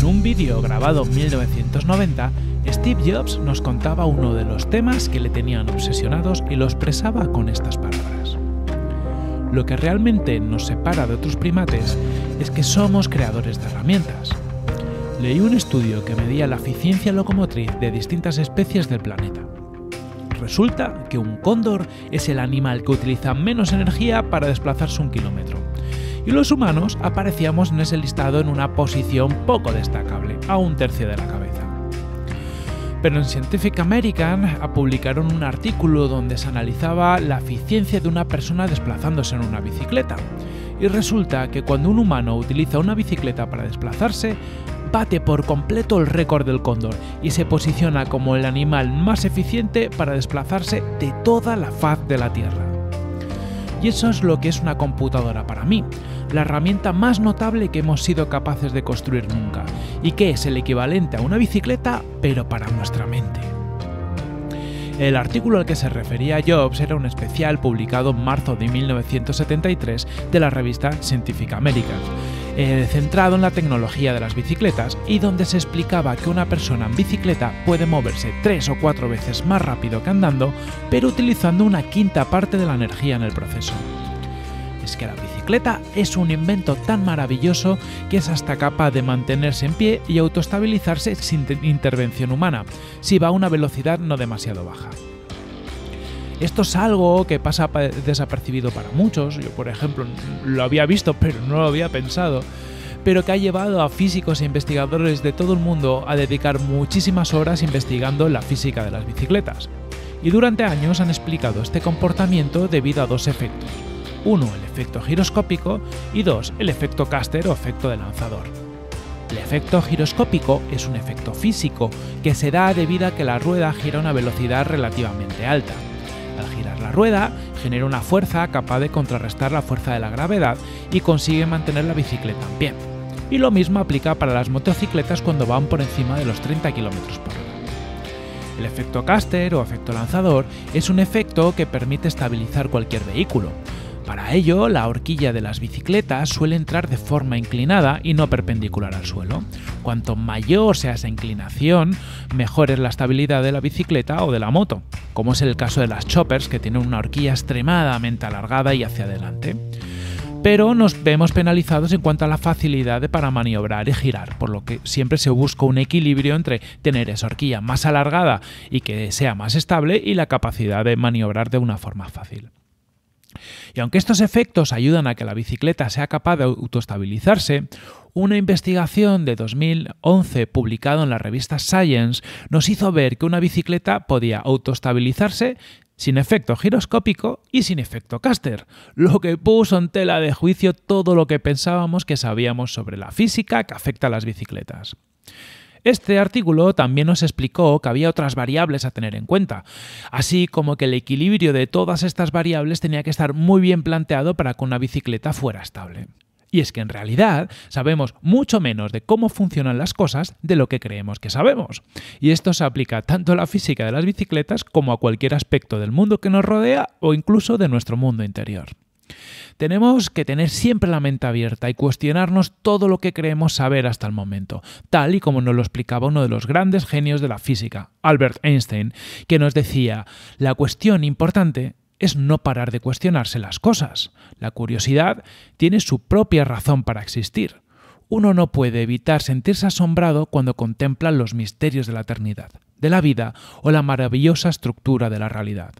En un vídeo grabado en 1990, Steve Jobs nos contaba uno de los temas que le tenían obsesionados y lo expresaba con estas palabras. Lo que realmente nos separa de otros primates es que somos creadores de herramientas. Leí un estudio que medía la eficiencia locomotriz de distintas especies del planeta. Resulta que un cóndor es el animal que utiliza menos energía para desplazarse un kilómetro y los humanos aparecíamos en ese listado en una posición poco destacable, a un tercio de la cabeza. Pero en Scientific American publicaron un artículo donde se analizaba la eficiencia de una persona desplazándose en una bicicleta. Y resulta que cuando un humano utiliza una bicicleta para desplazarse, bate por completo el récord del cóndor y se posiciona como el animal más eficiente para desplazarse de toda la faz de la Tierra. Y eso es lo que es una computadora para mí la herramienta más notable que hemos sido capaces de construir nunca, y que es el equivalente a una bicicleta, pero para nuestra mente. El artículo al que se refería Jobs era un especial publicado en marzo de 1973 de la revista Scientific American, eh, centrado en la tecnología de las bicicletas y donde se explicaba que una persona en bicicleta puede moverse tres o cuatro veces más rápido que andando, pero utilizando una quinta parte de la energía en el proceso que la bicicleta es un invento tan maravilloso que es hasta capaz de mantenerse en pie y autoestabilizarse sin intervención humana, si va a una velocidad no demasiado baja. Esto es algo que pasa desapercibido para muchos, yo por ejemplo lo había visto pero no lo había pensado, pero que ha llevado a físicos e investigadores de todo el mundo a dedicar muchísimas horas investigando la física de las bicicletas. Y durante años han explicado este comportamiento debido a dos efectos. 1. el efecto giroscópico y 2. el efecto caster o efecto de lanzador. El efecto giroscópico es un efecto físico que se da debido a que la rueda gira a una velocidad relativamente alta. Al girar la rueda, genera una fuerza capaz de contrarrestar la fuerza de la gravedad y consigue mantener la bicicleta en pie. Y lo mismo aplica para las motocicletas cuando van por encima de los 30 km por hora. El efecto caster o efecto lanzador es un efecto que permite estabilizar cualquier vehículo, para ello, la horquilla de las bicicletas suele entrar de forma inclinada y no perpendicular al suelo. Cuanto mayor sea esa inclinación, mejor es la estabilidad de la bicicleta o de la moto, como es el caso de las choppers que tienen una horquilla extremadamente alargada y hacia adelante pero nos vemos penalizados en cuanto a la facilidad de para maniobrar y girar, por lo que siempre se busca un equilibrio entre tener esa horquilla más alargada y que sea más estable y la capacidad de maniobrar de una forma fácil. Y aunque estos efectos ayudan a que la bicicleta sea capaz de autoestabilizarse, una investigación de 2011 publicada en la revista Science nos hizo ver que una bicicleta podía autoestabilizarse sin efecto giroscópico y sin efecto caster, lo que puso en tela de juicio todo lo que pensábamos que sabíamos sobre la física que afecta a las bicicletas. Este artículo también nos explicó que había otras variables a tener en cuenta, así como que el equilibrio de todas estas variables tenía que estar muy bien planteado para que una bicicleta fuera estable. Y es que en realidad sabemos mucho menos de cómo funcionan las cosas de lo que creemos que sabemos. Y esto se aplica tanto a la física de las bicicletas como a cualquier aspecto del mundo que nos rodea o incluso de nuestro mundo interior. Tenemos que tener siempre la mente abierta y cuestionarnos todo lo que creemos saber hasta el momento, tal y como nos lo explicaba uno de los grandes genios de la física, Albert Einstein, que nos decía, la cuestión importante es no parar de cuestionarse las cosas. La curiosidad tiene su propia razón para existir. Uno no puede evitar sentirse asombrado cuando contempla los misterios de la eternidad, de la vida o la maravillosa estructura de la realidad.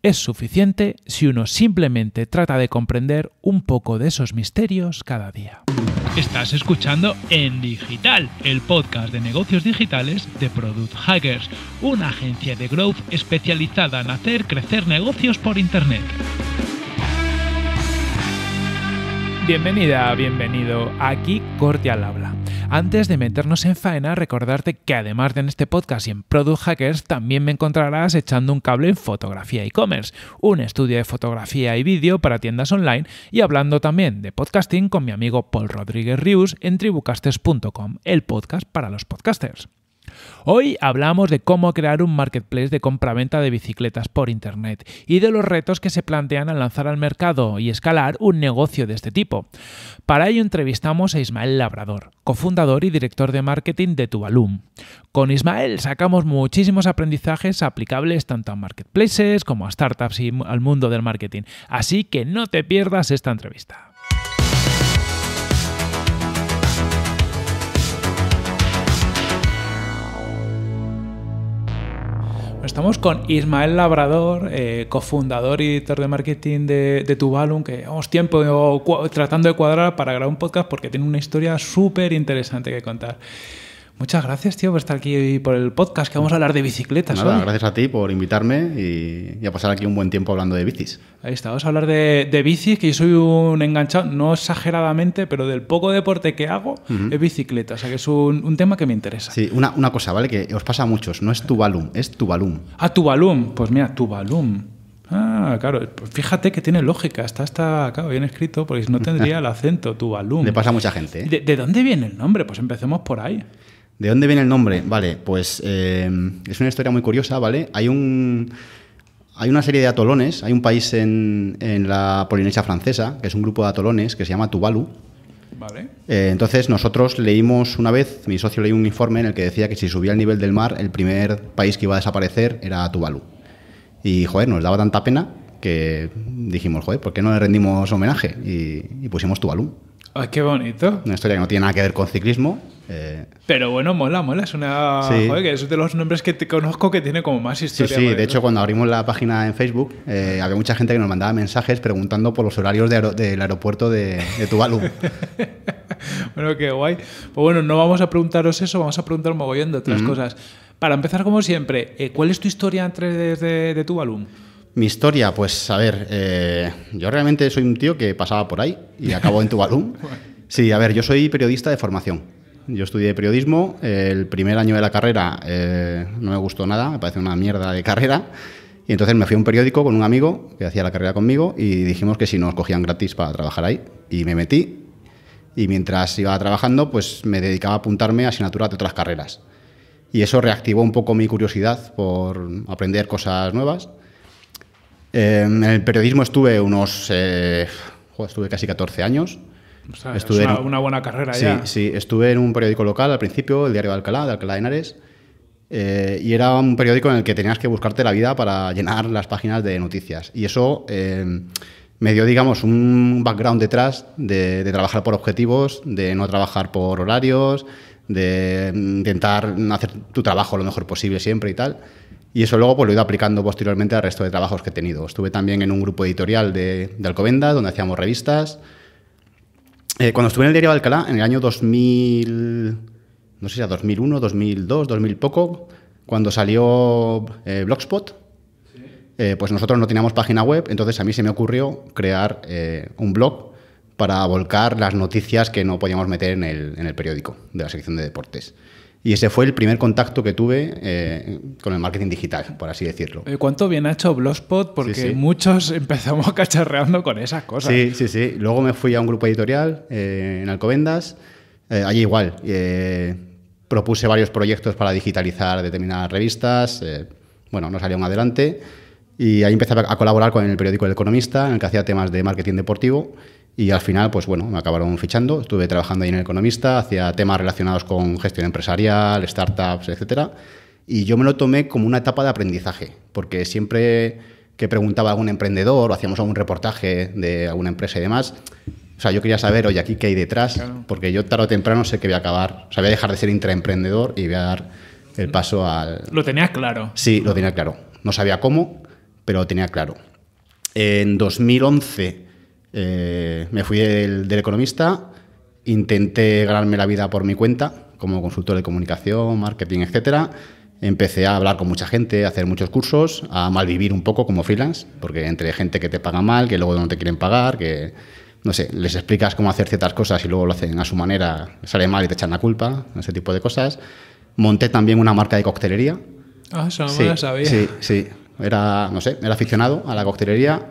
Es suficiente si uno simplemente trata de comprender un poco de esos misterios cada día. Estás escuchando En Digital, el podcast de negocios digitales de Product Hackers, una agencia de growth especializada en hacer crecer negocios por Internet. Bienvenida, bienvenido. Aquí Corte al habla. Antes de meternos en faena, recordarte que además de en este podcast y en Product Hackers, también me encontrarás echando un cable en fotografía e-commerce, un estudio de fotografía y vídeo para tiendas online y hablando también de podcasting con mi amigo Paul Rodríguez Rius en tribucasters.com, el podcast para los podcasters. Hoy hablamos de cómo crear un marketplace de compra venta de bicicletas por Internet y de los retos que se plantean al lanzar al mercado y escalar un negocio de este tipo. Para ello entrevistamos a Ismael Labrador, cofundador y director de marketing de Tuvalum. Con Ismael sacamos muchísimos aprendizajes aplicables tanto a marketplaces como a startups y al mundo del marketing, así que no te pierdas esta entrevista. Estamos con Ismael Labrador, eh, cofundador y editor de marketing de, de que llevamos tiempo tratando de cuadrar para grabar un podcast porque tiene una historia súper interesante que contar. Muchas gracias, tío, por estar aquí y por el podcast, que vamos a hablar de bicicletas. Nada, gracias a ti por invitarme y, a pasar aquí un buen tiempo hablando de bicis. Ahí está, vamos a hablar de, bicis, que yo soy un enganchado, no exageradamente, pero del poco deporte que hago de es bicicleta, o sea que es un, tema que me interesa. Sí, una, cosa, ¿vale? Que os pasa a muchos, no es tu Tuvalum, es tu Tuvalum. Ah, Tuvalum, pues mira, Tuvalum. Ah, claro. Pues fíjate que tiene lógica. Está, está bien escrito, porque no tendría el acento, tu Le pasa a mucha gente. ¿eh? ¿De, dónde viene el nombre? Pues empecemos por ahí. ¿De dónde viene el nombre? Vale, pues eh, es una historia muy curiosa, ¿vale? Hay un. Hay una serie de atolones, hay un país en, la Polinesia francesa, que es un grupo de atolones que se llama Tuvalu. Vale. Eh, entonces nosotros leímos una vez, mi socio leí un informe en el que decía que si subía el nivel del mar, el primer país que iba a desaparecer era Tuvalu. Y joder, nos daba tanta pena que dijimos, joder, ¿por qué no le rendimos homenaje? Y, y pusimos Tuvalu. Ay, ah, qué bonito. Una historia que no tiene nada que ver con ciclismo. Eh. Pero bueno, mola, mola. Es una. de los nombres que te conozco que tiene como más historia. Sí, sí. De hecho, cuando abrimos la página en Facebook, eh, había mucha gente que nos mandaba mensajes preguntando por los horarios del aeropuerto de, de Tuvalu. bueno, qué guay. Pues bueno, no vamos a preguntaros eso, vamos a preguntar mogollón de otras cosas. Para empezar, como siempre, eh, ¿cuál es tu historia antes de, de Tuvalu? Mi historia, pues a ver, eh, yo realmente soy un tío que pasaba por ahí y acabó en tu Tuvalu. Sí, a ver, yo soy periodista de formación. Yo estudié periodismo, el primer año de la carrera eh, no me gustó nada, me parece una mierda de carrera. Y entonces me fui a un periódico con un amigo que hacía la carrera conmigo y dijimos que si nos cogían gratis para trabajar ahí. Y me metí y mientras iba trabajando pues me dedicaba a apuntarme a asignaturas de otras carreras. Y eso reactivó un poco mi curiosidad por aprender cosas nuevas Em, en el periodismo estuve unos. Eh, estuve casi 14 años. O una, buena carrera sí, ya. Sí, estuve en un periódico local al principio, el Diario de Alcalá, de Alcalá de Henares. Eh, y era un periódico en el que tenías que buscarte la vida para llenar las páginas de noticias. Y eso em, me dio, digamos, un background detrás de, trabajar por objetivos, de no trabajar por horarios, de mm, intentar hacer tu trabajo lo mejor posible siempre y tal. Y eso luego pues, lo he ido aplicando posteriormente al resto de trabajos que he tenido. Estuve también en un grupo editorial de, de donde hacíamos revistas. Eh, cuando estuve en el diario de Alcalá, en el año 2000, no sé si era 2001, 2002, 2000 poco, cuando salió eh, Blogspot, eh, pues nosotros no teníamos página web, entonces a mí se me ocurrió crear un blog para volcar las noticias que no podíamos meter en el, en el periódico de la sección de deportes. Y ese fue el primer contacto que tuve eh, con el marketing digital, por así decirlo. ¿Cuánto bien ha hecho Blogspot? Porque muchos empezamos cacharreando con esas cosas. Sí, sí, sí. Luego me fui a un grupo editorial eh, en Alcobendas. Eh, allí igual. propuse varios proyectos para digitalizar determinadas revistas. bueno, no salieron adelante. Y ahí empecé a colaborar con el periódico El Economista, en el que hacía temas de marketing deportivo y al final, pues bueno, me acabaron fichando. Estuve trabajando ahí en el Economista, hacía temas relacionados con gestión empresarial, startups, etcétera. Y yo me lo tomé como una etapa de aprendizaje, porque siempre que preguntaba a algún emprendedor o hacíamos algún reportaje de alguna empresa y demás, o sea, yo quería saber, hoy aquí qué hay detrás, porque yo tarde o temprano sé que voy a acabar, o sea, voy a dejar de ser intraemprendedor y voy a dar el paso al... Lo tenías claro. Sí, lo tenía claro. No sabía cómo, pero lo tenía claro. En 2011 eh, me fui del, economista, intenté ganarme la vida por mi cuenta, como consultor de comunicación, marketing, etcétera. Empecé a hablar con mucha gente, a hacer muchos cursos, a malvivir un poco como freelance, porque entre gente que te paga mal, que luego no te quieren pagar, que no sé, les explicas cómo hacer ciertas cosas y luego lo hacen a su manera, sale mal y te echan la culpa, ese tipo de cosas. Monté también una marca de coctelería. Ah, eso sabía. Sí, sí. Era, no sé, era aficionado a la coctelería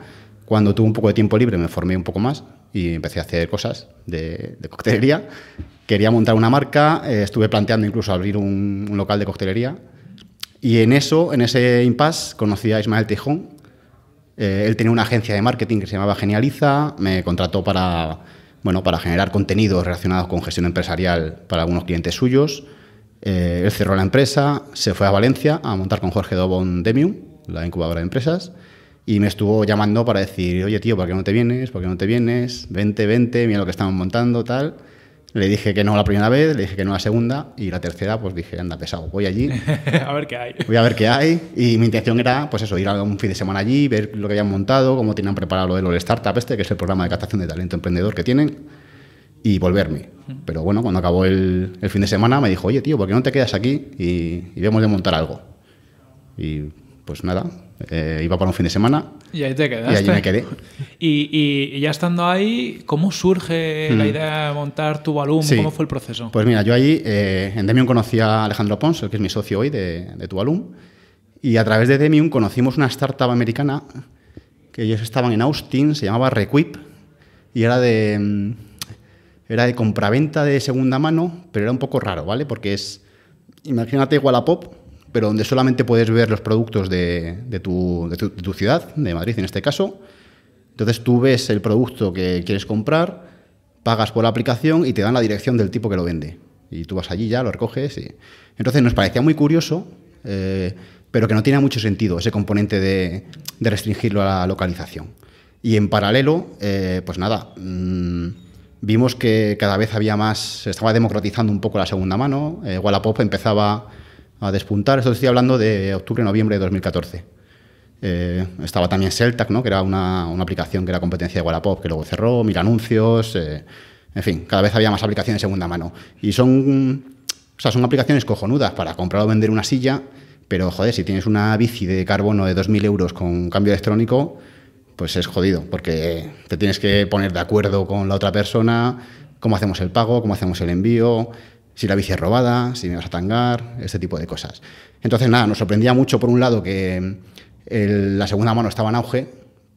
cuando tuve un poco de tiempo libre me formé un poco más y empecé a hacer cosas de, coctelería. Quería montar una marca, eh, estuve planteando incluso abrir un, local de coctelería. Y en eso, en ese impasse, conocí a Ismael Tejón. Eh, él tenía una agencia de marketing que se llamaba Genializa, me contrató para, bueno, para generar contenidos relacionados con gestión empresarial para algunos clientes suyos. Eh, él cerró la empresa, se fue a Valencia a montar con Jorge Dobon Demium, la incubadora de empresas. Y me estuvo llamando para decir, oye tío, ¿por qué no te vienes? ¿Por qué no te vienes? Vente, vente, mira lo que estamos montando, tal. Le dije que no la primera vez, le dije que no la segunda y la tercera pues dije, anda pesado, voy allí. a ver qué hay. Voy a ver qué hay y mi intención era pues eso, ir a un fin de semana allí, ver lo que habían montado, cómo tenían preparado lo del Startup este, que es el programa de captación de talento emprendedor que tienen y volverme. Pero bueno, cuando acabó el, fin de semana me dijo, oye tío, ¿por qué no te quedas aquí y, y vemos de montar algo? Y pues nada, eh, iba para un fin de semana. Y ahí te quedaste. Y ahí me quedé. Y, ya estando ahí, ¿cómo surge la mm. idea de montar tu Balum? ¿Cómo fue el proceso? Pues mira, yo allí eh, en Demium conocí a Alejandro Pons, el que es mi socio hoy de, de Balum Y a través de Demium conocimos una startup americana que ellos estaban en Austin, se llamaba Requip. Y era de, mm, era de compraventa de segunda mano, pero era un poco raro, ¿vale? Porque es, imagínate igual a Pop pero donde solamente puedes ver los productos de, tu, ciudad, de Madrid en este caso. Entonces tú ves el producto que quieres comprar, pagas por la aplicación y te dan la dirección del tipo que lo vende. Y tú vas allí ya, lo recoges. Y... Entonces nos parecía muy curioso, eh, pero que no tiene mucho sentido ese componente de, restringirlo a la localización. Y en paralelo, eh, pues nada, mm, vimos que cada vez había más, se estaba democratizando un poco la segunda mano, eh, Wallapop empezaba a despuntar. Esto estoy hablando de octubre, noviembre de 2014. Eh, estaba también Celtac, ¿no? que era una, aplicación que era competencia de Wallapop, que luego cerró, Mil Anuncios, eh, en fin, cada vez había más aplicaciones de segunda mano. Y son, son aplicaciones cojonudas para comprar o vender una silla, pero joder, si tienes una bici de carbono de 2.000 euros con cambio electrónico, pues es jodido, porque te tienes que poner de acuerdo con la otra persona, cómo hacemos el pago, cómo hacemos el envío, si la bici es robada, si me vas a tangar, este tipo de cosas. Entonces, nada, nos sorprendía mucho, por un lado, que la segunda mano estaba en auge,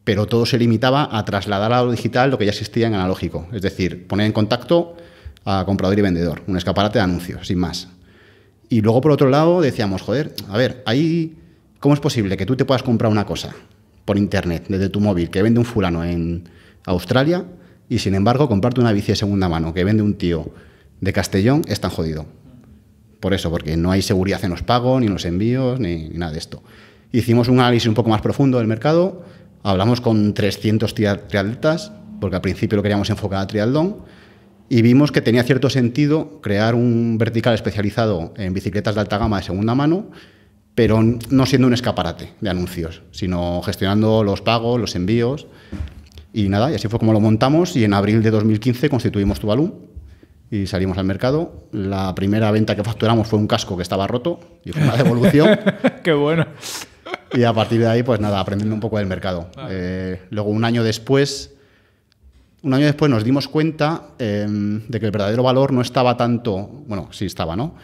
pero todo se limitaba a trasladar a lo digital lo que ya existía en analógico, es decir, poner en contacto a comprador y vendedor, un escaparate de anuncios, sin más. Y luego, por otro lado, decíamos, joder, a ver, ahí, ¿cómo es posible que tú te puedas comprar una cosa por internet, desde tu móvil, que vende un fulano en Australia, y sin embargo comprarte una bici de segunda mano, que vende un tío de Castellón es tan jodido. Por eso, porque no hay seguridad en los pagos, ni en los envíos, ni, nada de esto. Hicimos un análisis un poco más profundo del mercado, hablamos con 300 triatletas, porque al principio lo queríamos enfocar a triatlón, y vimos que tenía cierto sentido crear un vertical especializado en bicicletas de alta gama de segunda mano, pero no siendo un escaparate de anuncios, sino gestionando los pagos, los envíos, y nada, y así fue como lo montamos, y en abril de 2015 constituimos Tuvalu, y salimos al mercado. La primera venta que facturamos fue un casco que estaba roto y fue una devolución. ¡Qué bueno! Y a partir de ahí, pues nada, aprendiendo un poco del mercado. Ah. Eh, luego, un año después, un año después nos dimos cuenta em, de que el verdadero valor no estaba tanto, bueno, sí estaba, ¿no?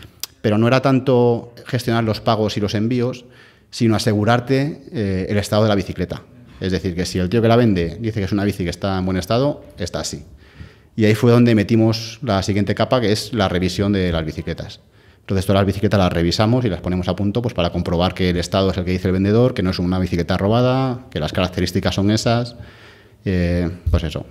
Pero no era tanto gestionar los pagos y los envíos, sino asegurarte eh, el estado de la bicicleta. Es decir, que si el tío que la vende dice que es una bici que está en buen estado, está así. Y ahí fue donde metimos la siguiente capa, que es la revisión de las bicicletas. Entonces, todas las bicicletas las revisamos y las ponemos a punto pues, para comprobar que el estado es el que dice el vendedor, que no es una bicicleta robada, que las características son esas. Eh, pues eso,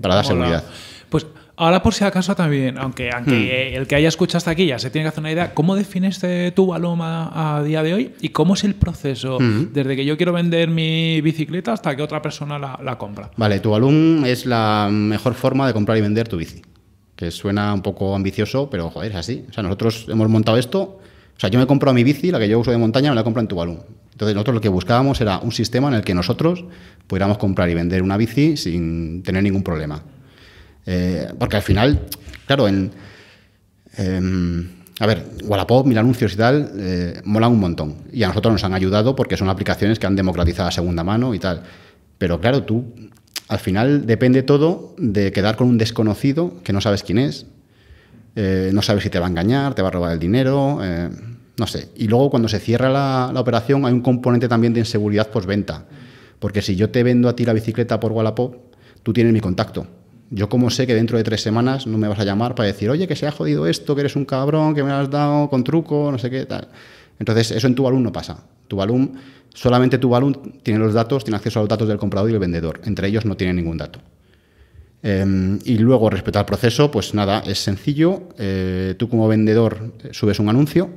para dar seguridad. Pues Ahora por si acaso también, aunque, hmm. el que haya escuchado hasta aquí ya se tiene que hacer una idea, ¿cómo defines este tu balón a día de hoy y cómo es el proceso hmm. desde que yo quiero vender mi bicicleta hasta que otra persona la, compra? Vale, tu balón es la mejor forma de comprar y vender tu bici, que suena un poco ambicioso, pero joder, es así. O sea, nosotros hemos montado esto, o sea, yo me compro mi bici, la que yo uso de montaña, me la compro en tu balón. Entonces nosotros lo que buscábamos era un sistema en el que nosotros pudiéramos comprar y vender una bici sin tener ningún problema. Eh, porque al final, claro, en. Em, a ver, Wallapop, mil anuncios y tal, eh, molan un montón. Y a nosotros nos han ayudado porque son aplicaciones que han democratizado a segunda mano y tal. Pero claro, tú, al final depende todo de quedar con un desconocido que no sabes quién es, eh, no sabes si te va a engañar, te va a robar el dinero, no sé. Y luego cuando se cierra la, operación hay un componente también de inseguridad postventa. Porque si yo te vendo a ti la bicicleta por Wallapop, tú tienes mi contacto yo como sé que dentro de tres semanas no me vas a llamar para decir, oye, que se ha jodido esto, que eres un cabrón, que me has dado con truco, no sé qué, tal. Entonces, eso en Tuvalu no pasa. Tuvalu, solamente Tuvalu tiene los datos, tiene acceso a los datos del comprador y el vendedor. Entre ellos no tiene ningún dato. Em, y luego, respecto al proceso, pues nada, es sencillo. Eh, tú como vendedor eh, subes un anuncio.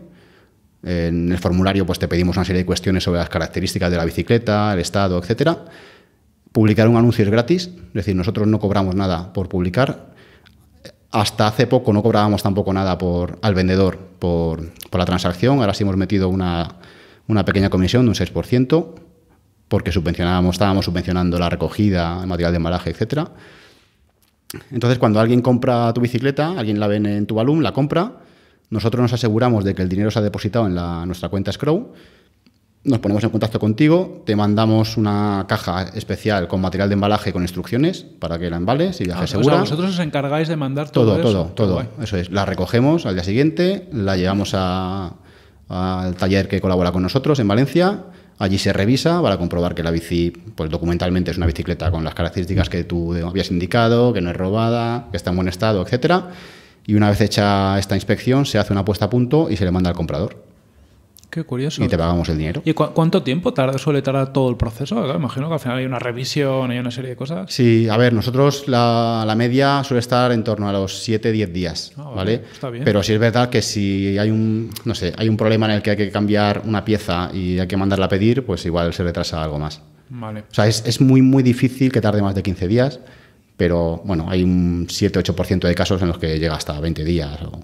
En el formulario pues te pedimos una serie de cuestiones sobre las características de la bicicleta, el estado, etcétera. Publicar un anuncio es gratis, es decir, nosotros no cobramos nada por publicar. Hasta hace poco no cobrábamos tampoco nada por, al vendedor por, la transacción, ahora sí hemos metido una, pequeña comisión de un 6%, porque subvencionábamos, estábamos subvencionando la recogida, el material de embalaje, etc. Entonces, cuando alguien compra tu bicicleta, alguien la ve en tu balón la compra, nosotros nos aseguramos de que el dinero se ha depositado en nuestra cuenta Scrow nos ponemos en contacto contigo, te mandamos una caja especial con material de embalaje con instrucciones para que la embales y la ah, segura. vosotros os encargáis de mandar todo, todo, todo, todo. Eso es. La recogemos al día siguiente, la llevamos al taller que colabora con nosotros en Valencia. Allí se revisa para comprobar que la bici, pues documentalmente es una bicicleta con las características que tú habías indicado, que no es robada, que está en buen estado, etcétera. Y una vez hecha esta inspección, se hace una puesta a punto y se le manda al comprador. Qué curioso. Y te pagamos el dinero. ¿Y cuánto tiempo tarda, suele tardar todo el proceso? imagino que al final hay una revisión, y una serie de cosas. Sí, a ver, nosotros la, la media suele estar en torno a los 7-10 días, ah, vale, Pero sí es verdad que si hay un, no sé, hay un problema en el que hay que cambiar una pieza y hay que mandarla a pedir, pues igual se retrasa algo más. Vale. O sea, es, muy, muy difícil que tarde más de 15 días, pero bueno, hay un 7-8% de casos en los que llega hasta 20 días o...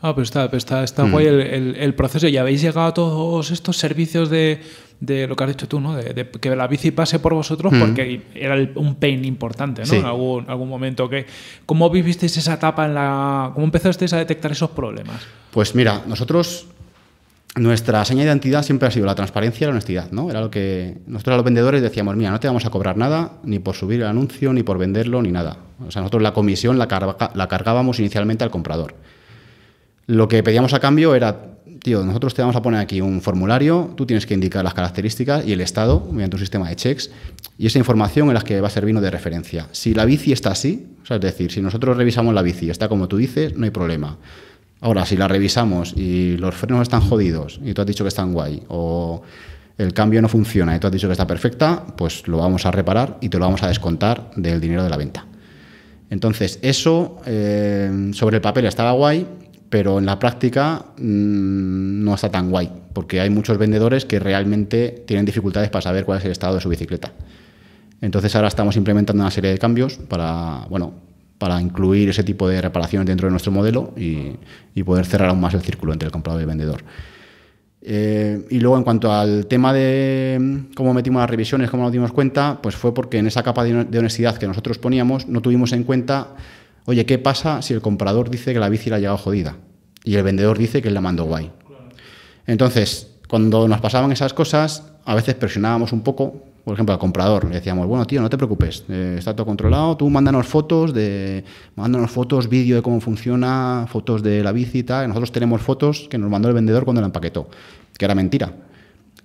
Ah, pues está, está, está mm. guay el, proceso. Y habéis llegado a todos estos servicios de, lo que has dicho tú, ¿no? De, que la bici pase por vosotros mm. porque era un pain importante, ¿no? En algún, momento. Que, ¿Cómo vivisteis esa etapa en la. ¿Cómo empezasteis a detectar esos problemas? Pues mira, nosotros. Nuestra seña de identidad siempre ha sido la transparencia y la honestidad, ¿no? Era lo que nosotros a los vendedores decíamos, mira, no te vamos a cobrar nada, ni por subir el anuncio, ni por venderlo, ni nada. O sea, nosotros la comisión la, la cargábamos inicialmente al comprador. Lo que pedíamos a cambio era, tío, nosotros te vamos a poner aquí un formulario, tú tienes que indicar las características y el estado mediante un sistema de checks y esa información en la que va a servirnos de referencia. Si la bici está así, es decir, si nosotros revisamos la bici, está como tú dices, no hay problema. Ahora, si la revisamos y los frenos están jodidos y tú has dicho que están guay, o el cambio no funciona y tú has dicho que está perfecta, pues lo vamos a reparar y te lo vamos a descontar del dinero de la venta. Entonces, eso eh, sobre el papel estaba guay, pero en la práctica mm, no está tan guay, porque hay muchos vendedores que realmente tienen dificultades para saber cuál es el estado de su bicicleta. Entonces ahora estamos implementando una serie de cambios para, bueno, para incluir ese tipo de reparaciones dentro de nuestro modelo y, poder cerrar aún más el círculo entre el comprador y el vendedor. Eh, y luego en cuanto al tema de mm, cómo metimos las revisiones, cómo nos dimos cuenta, pues fue porque en esa capa de honestidad que nosotros poníamos no tuvimos en cuenta Oye, ¿qué pasa si el comprador dice que la bici la ha llegado jodida? Y el vendedor dice que él la mandó guay. Entonces, cuando nos pasaban esas cosas, a veces presionábamos un poco, por ejemplo, al comprador. Le decíamos, bueno, tío, no te preocupes, eh, está todo controlado, tú mándanos fotos, de, mándanos fotos, vídeo de cómo funciona, fotos de la bici y tal. Nosotros tenemos fotos que nos mandó el vendedor cuando la empaquetó, que era mentira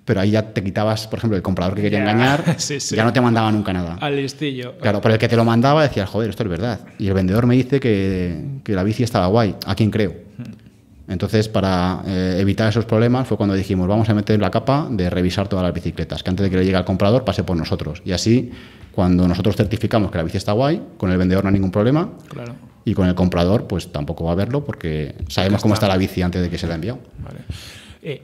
pero ahí ya te quitabas, por ejemplo, el comprador que quería engañar, ya no te mandaba nunca nada. Al listillo. Claro, pero el que te lo mandaba decía, joder, esto es verdad. Y el vendedor me dice que, la bici estaba guay, ¿a quién creo? Hmm. Entonces, para eh, evitar esos problemas, fue cuando dijimos, vamos a meter la capa de revisar todas las bicicletas, que antes de que le llegue al comprador pase por nosotros. Y así, cuando nosotros certificamos que la bici está guay, con el vendedor no hay ningún problema. Claro. Y con el comprador, pues tampoco va a verlo porque sabemos cómo está la bici antes de que se la envíe. Vale. Eh,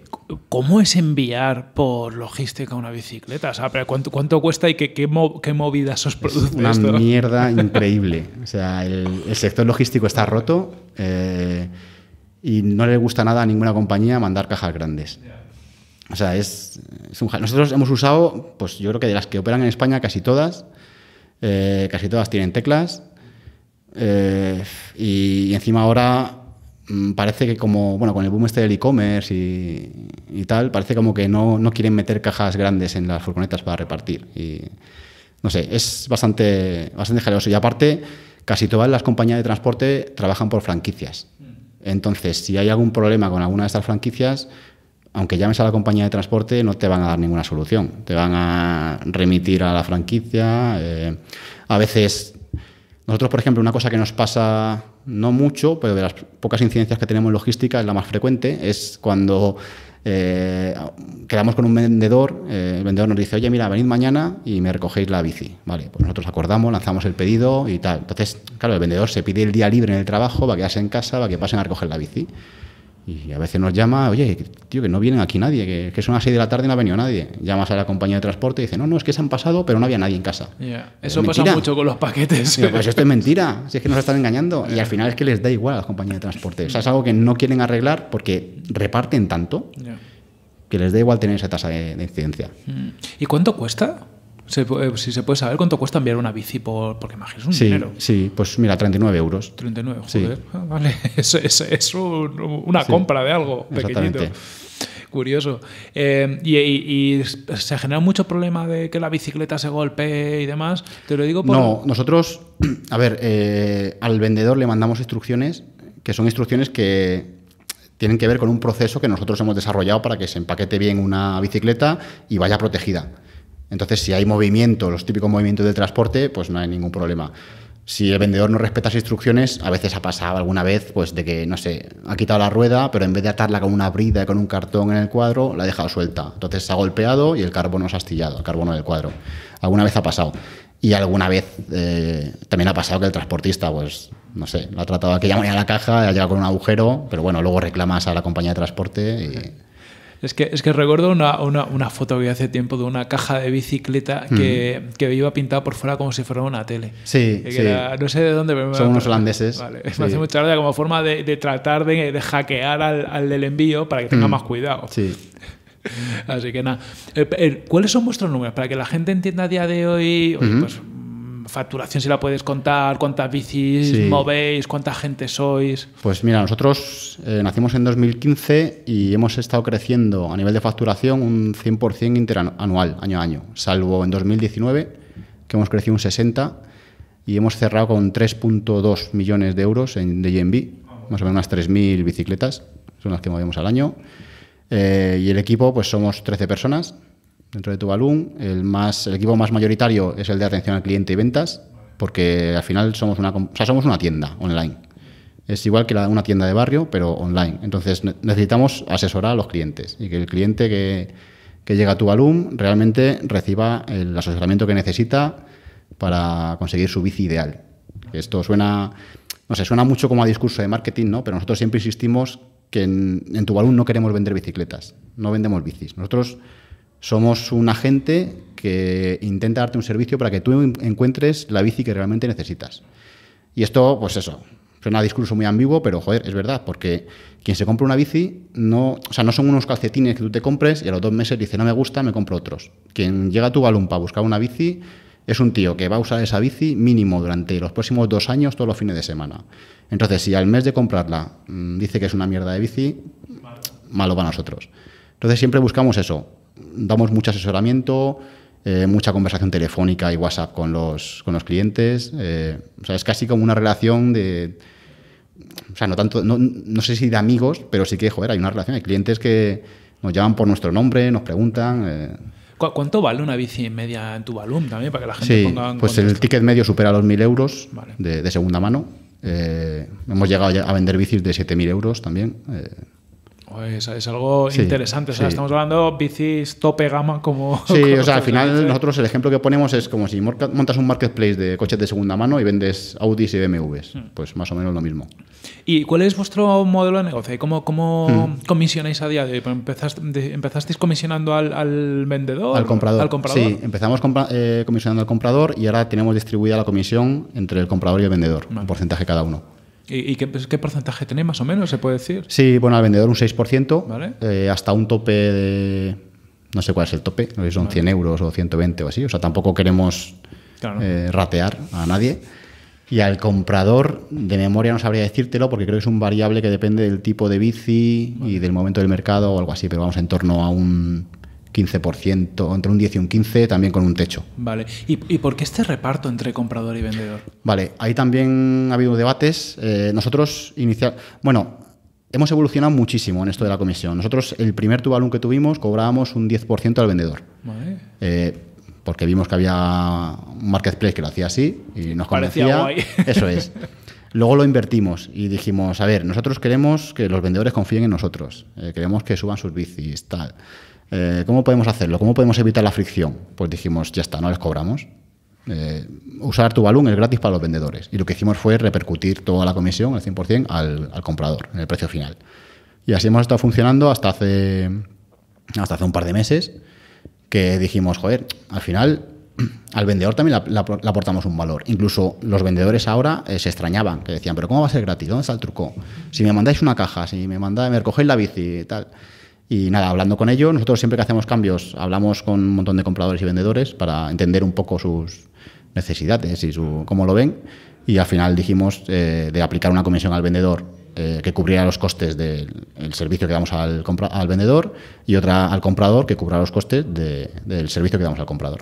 ¿cómo es enviar por logística una bicicleta? O ¿cuánto, cuesta y qué, movidas os produce? una mierda increíble. O sea, el, sector logístico está roto eh, y no le gusta nada a ninguna compañía mandar cajas grandes. O sea, es, Nosotros hemos usado, pues yo creo que de las que operan en España, casi todas, eh, casi todas tienen teclas. y, encima ahora Mm, parece que como, bueno, con el boom este del e-commerce y, tal, parece como que no, quieren meter cajas grandes en las furgonetas para repartir. Y, no sé, es bastante, bastante jaleoso. Y aparte, casi todas las compañías de transporte trabajan por franquicias. Mm. Entonces, si hay algún problema con alguna de estas franquicias, aunque llames a la compañía de transporte, no te van a dar ninguna solución. Te van a remitir a la franquicia. Eh, a veces nosotros, por ejemplo, una cosa que nos pasa no mucho, pero de las pocas incidencias que tenemos en logística es la más frecuente, es cuando eh, quedamos con un vendedor, eh, el vendedor nos dice, oye, mira, venid mañana y me recogéis la bici. Vale, pues nosotros acordamos, lanzamos el pedido y tal. Entonces, claro, el vendedor se pide el día libre en el trabajo, va a quedarse en casa, va a que pasen a recoger la bici. Y a veces nos llama, oye, tío, que no vienen aquí nadie, que, que son las 6 de la tarde y no ha venido nadie. Llamas a la compañía de transporte y dicen, no, no, es que se han pasado, pero no había nadie en casa. Eso pasa mucho con los paquetes. pues esto es mentira, si es que nos están engañando. Y al final es que les da igual a la compañía de transporte. O sea, es algo que no quieren arreglar porque reparten tanto que les da igual tener esa tasa de incidencia. Mm. ¿Y cuánto cuesta? Eh, si se puede saber cuánto cuesta enviar una bici por. Porque imagínate, es un dinero. Sí, pues mira, 39 euros. 39, joder. Ah, sí. vale, es, una compra de algo pequeñito. Curioso. Eh, y, se genera mucho problema de que la bicicleta se golpee y demás? Te lo digo por. No, nosotros, a ver, eh, al vendedor le mandamos instrucciones que son instrucciones que tienen que ver con un proceso que nosotros hemos desarrollado para que se empaquete bien una bicicleta y vaya protegida. Entonces, si hay movimiento, los típicos movimientos del transporte, pues no hay ningún problema. Si el vendedor no respeta las instrucciones, a veces ha pasado alguna vez, pues de que, no sé, ha quitado la rueda, pero en vez de atarla con una brida y con un cartón en el cuadro, la ha dejado suelta. Entonces se ha golpeado y el carbono se ha astillado, el carbono del cuadro. Alguna vez ha pasado. Y alguna vez eh, también ha pasado que el transportista, pues, no sé, lo ha tratado de aquella manera a la caja, ha llegado con un agujero, pero bueno, luego reclamas a la compañía de transporte y es que, es que recuerdo una, foto que hace tiempo de una caja de bicicleta que, que iba pintada por fuera como si fuera una tele. Sí, no sé de dónde, pero... Son unos holandeses. Vale. Me hace mucha gracia como forma de, tratar de, hackear al, al del envío para que tenga mm. más cuidado. Sí. Así que nada. Eh, eh, ¿Cuáles son vuestros números? Para que la gente entienda a día de hoy, facturación si la puedes contar, cuántas bicis movéis, cuánta gente sois. Pues mira, nosotros eh, nacimos en 2015 y hemos estado creciendo a nivel de facturación un 100% interanual, año a año, salvo en 2019, que hemos crecido un 60% y hemos cerrado con 3.2 millones de euros en, de GMB, más o menos unas 3.000 bicicletas, son las que movemos al año. Eh, y el equipo, pues somos 13 personas, dentro de tu El, más, el equipo más mayoritario es el de atención al cliente y ventas, porque al final somos una, somos una tienda online. Es igual que la, una tienda de barrio, pero online. Entonces necesitamos asesorar a los clientes y que el cliente que, llega a tu realmente reciba el asesoramiento que necesita para conseguir su bici ideal. Esto suena, no sé, suena mucho como a discurso de marketing, ¿no? Pero nosotros siempre insistimos que en, en tu no queremos vender bicicletas, no vendemos bicis. Nosotros somos un agente que intenta darte un servicio para que tú encuentres la bici que realmente necesitas. Y esto, pues eso, es a discurso muy ambiguo, pero joder, es verdad, porque quien se compra una bici, no, o sea, no son unos calcetines que tú te compres y a los dos meses dice, no me gusta, me compro otros. Quien llega a tu balón a buscar una bici es un tío que va a usar esa bici mínimo durante los próximos dos años todos los fines de semana. Entonces, si al mes de comprarla mm, dice que es una mierda de bici, malo, malo para nosotros. Entonces siempre buscamos eso, damos mucho asesoramiento, eh, mucha conversación telefónica y WhatsApp con los, con los clientes. Eh, o sea, es casi como una relación de. O sea, no tanto. No, sé si de amigos, pero sí que, joder, hay una relación. Hay clientes que nos llaman por nuestro nombre, nos preguntan. Eh. ¿Cuánto vale una bici media en tu volumen? también? Para que la gente sí, Pues el ticket medio supera los 1.000 euros de, de, segunda mano. hemos llegado a vender bicis de 7.000 euros también es algo interesante. estamos hablando bicis tope gama como... Sí, o sea, al final nosotros el ejemplo que ponemos es como si montas un marketplace de coches de segunda mano y vendes Audis y BMWs. Hmm. Pues más o menos lo mismo. ¿Y cuál es vuestro modelo de negocio? ¿Cómo, cómo hmm. comisionáis a día de hoy? ¿Empezasteis comisionando al, vendedor? Al comprador. Al comprador? Sí, empezamos eh, comisionando al comprador y ahora tenemos distribuida la comisión entre el comprador y el vendedor, un porcentaje cada uno. ¿Y, qué, porcentaje tenéis más o menos, se puede decir? Sí, bueno, al vendedor un 6%, eh, hasta un tope de... No sé cuál es el tope, no sé si son 100 euros o 120 o así. O sea, tampoco queremos eh, ratear a nadie. Y al comprador, de memoria no sabría decírtelo porque creo que es un variable que depende del tipo de bici y del momento del mercado o algo así, pero vamos en torno a un 15%, entre un 10 y un 15, también con un techo. Vale. ¿Y, ¿Y, por qué este reparto entre comprador y vendedor? Vale, ahí también ha habido debates. Eh, nosotros inicial bueno, hemos evolucionado muchísimo en esto de la comisión. Nosotros el primer tubalón que tuvimos cobrábamos un 10% al vendedor. Eh, porque vimos que había un marketplace que lo hacía así y nos Parecía convencía. Eso es. Luego lo invertimos y dijimos, a ver, nosotros queremos que los vendedores confíen en nosotros, eh, queremos que suban sus bicis, tal. Eh, ¿Cómo podemos hacerlo? ¿Cómo podemos evitar la fricción? Pues dijimos, ya está, no les cobramos. Eh, usar tu balón es gratis para los vendedores. Y lo que hicimos fue repercutir toda la comisión, el 100%, al, comprador, en el precio final. Y así hemos estado funcionando hasta hace, hasta hace un par de meses, que dijimos, joder, al final al vendedor también le, aportamos un valor. Incluso los vendedores ahora eh, se extrañaban, que decían, pero ¿cómo va a ser gratis? ¿Dónde está el truco? Si me mandáis una caja, si me mandáis, me recogéis la bici y tal. Y nada, hablando con ellos, nosotros siempre que hacemos cambios hablamos con un montón de compradores y vendedores para entender un poco sus necesidades y su, cómo lo ven. Y al final dijimos eh, de aplicar una comisión al vendedor eh, que cubriera los costes del servicio que damos al, vendedor y otra al comprador que cubra los costes del servicio que damos al comprador.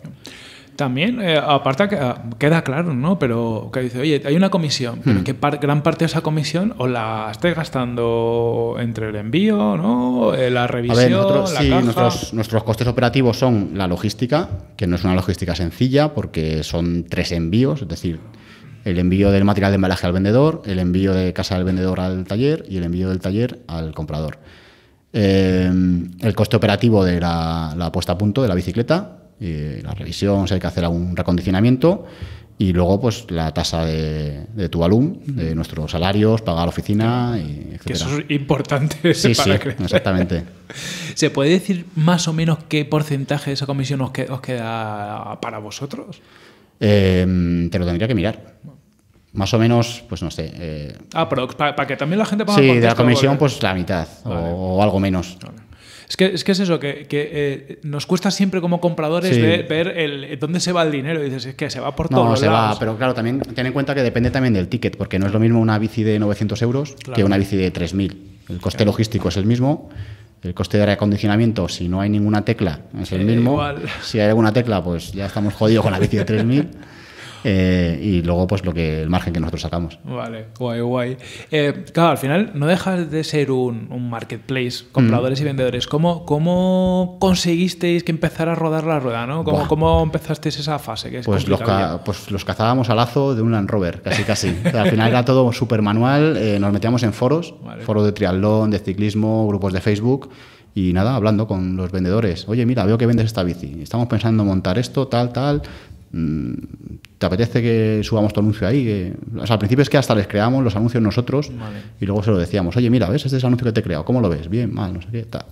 También, aparte eh, aparte, ah, queda claro, ¿no? Pero que dice, oye, hay una comisión, pero hmm. que gran parte de esa comisión o la estáis gastando entre el envío, ¿no? Eh, la revisión, sí, Nuestros, costes operativos son la logística, que no es una logística sencilla porque son tres envíos, es decir, el envío del material de embalaje al vendedor, el envío de casa del vendedor al taller y el envío del taller al comprador. Eh, el coste operativo de la, la puesta a punto de la bicicleta, eh, la revisión, si hay que hacer algún recondicionamiento y luego pues la tasa de, tu alum, de nuestros salarios, pagar oficina, y etc. Que eso es importante sí, para sí, exactamente. ¿Se puede decir más o menos qué porcentaje de esa comisión os, queda, para vosotros? Em, te lo tendría que mirar. Más o menos, pues no sé. Eh, ah, pero para, que también la gente ponga Sí, de la comisión, pues la mitad o, algo menos. Es que es, eso, que, eh, nos cuesta siempre como compradores ver, dónde se va el dinero. dices, es que se va por no, se va, pero claro, también ten en cuenta que depende también del ticket, porque no es lo mismo una bici de 900 euros que una bici de 3.000. El coste logístico es el mismo. El coste de acondicionamiento, si no hay ninguna tecla, es el eh, mismo. si hay alguna tecla, pues ya estamos jodidos con la bici de 3000. Eh, y luego pues lo que el margen que nosotros sacamos. Vale, guay, guay. Eh, claro, al final no dejas de ser un, marketplace, compradores y mm. vendedores. ¿Cómo, ¿Cómo conseguisteis que empezara a rodar la rueda? ¿no? ¿Cómo, ¿cómo empezasteis esa fase? Que es pues, los pues cazábamos al lazo de un Land Rover, casi casi. al final era todo súper manual, eh, nos metíamos en foros, vale. foros de triatlón, de ciclismo, grupos de Facebook y nada, hablando con los vendedores. Oye, mira, veo que vendes esta bici. Estamos pensando montar esto, tal, tal. Mm, ¿te apetece que subamos tu anuncio ahí? al principio es que hasta les creamos los anuncios nosotros y luego se lo decíamos, oye, mira, ¿ves? Este es el anuncio que te he creado, ¿cómo lo ves? Bien, mal, no sé qué, tal.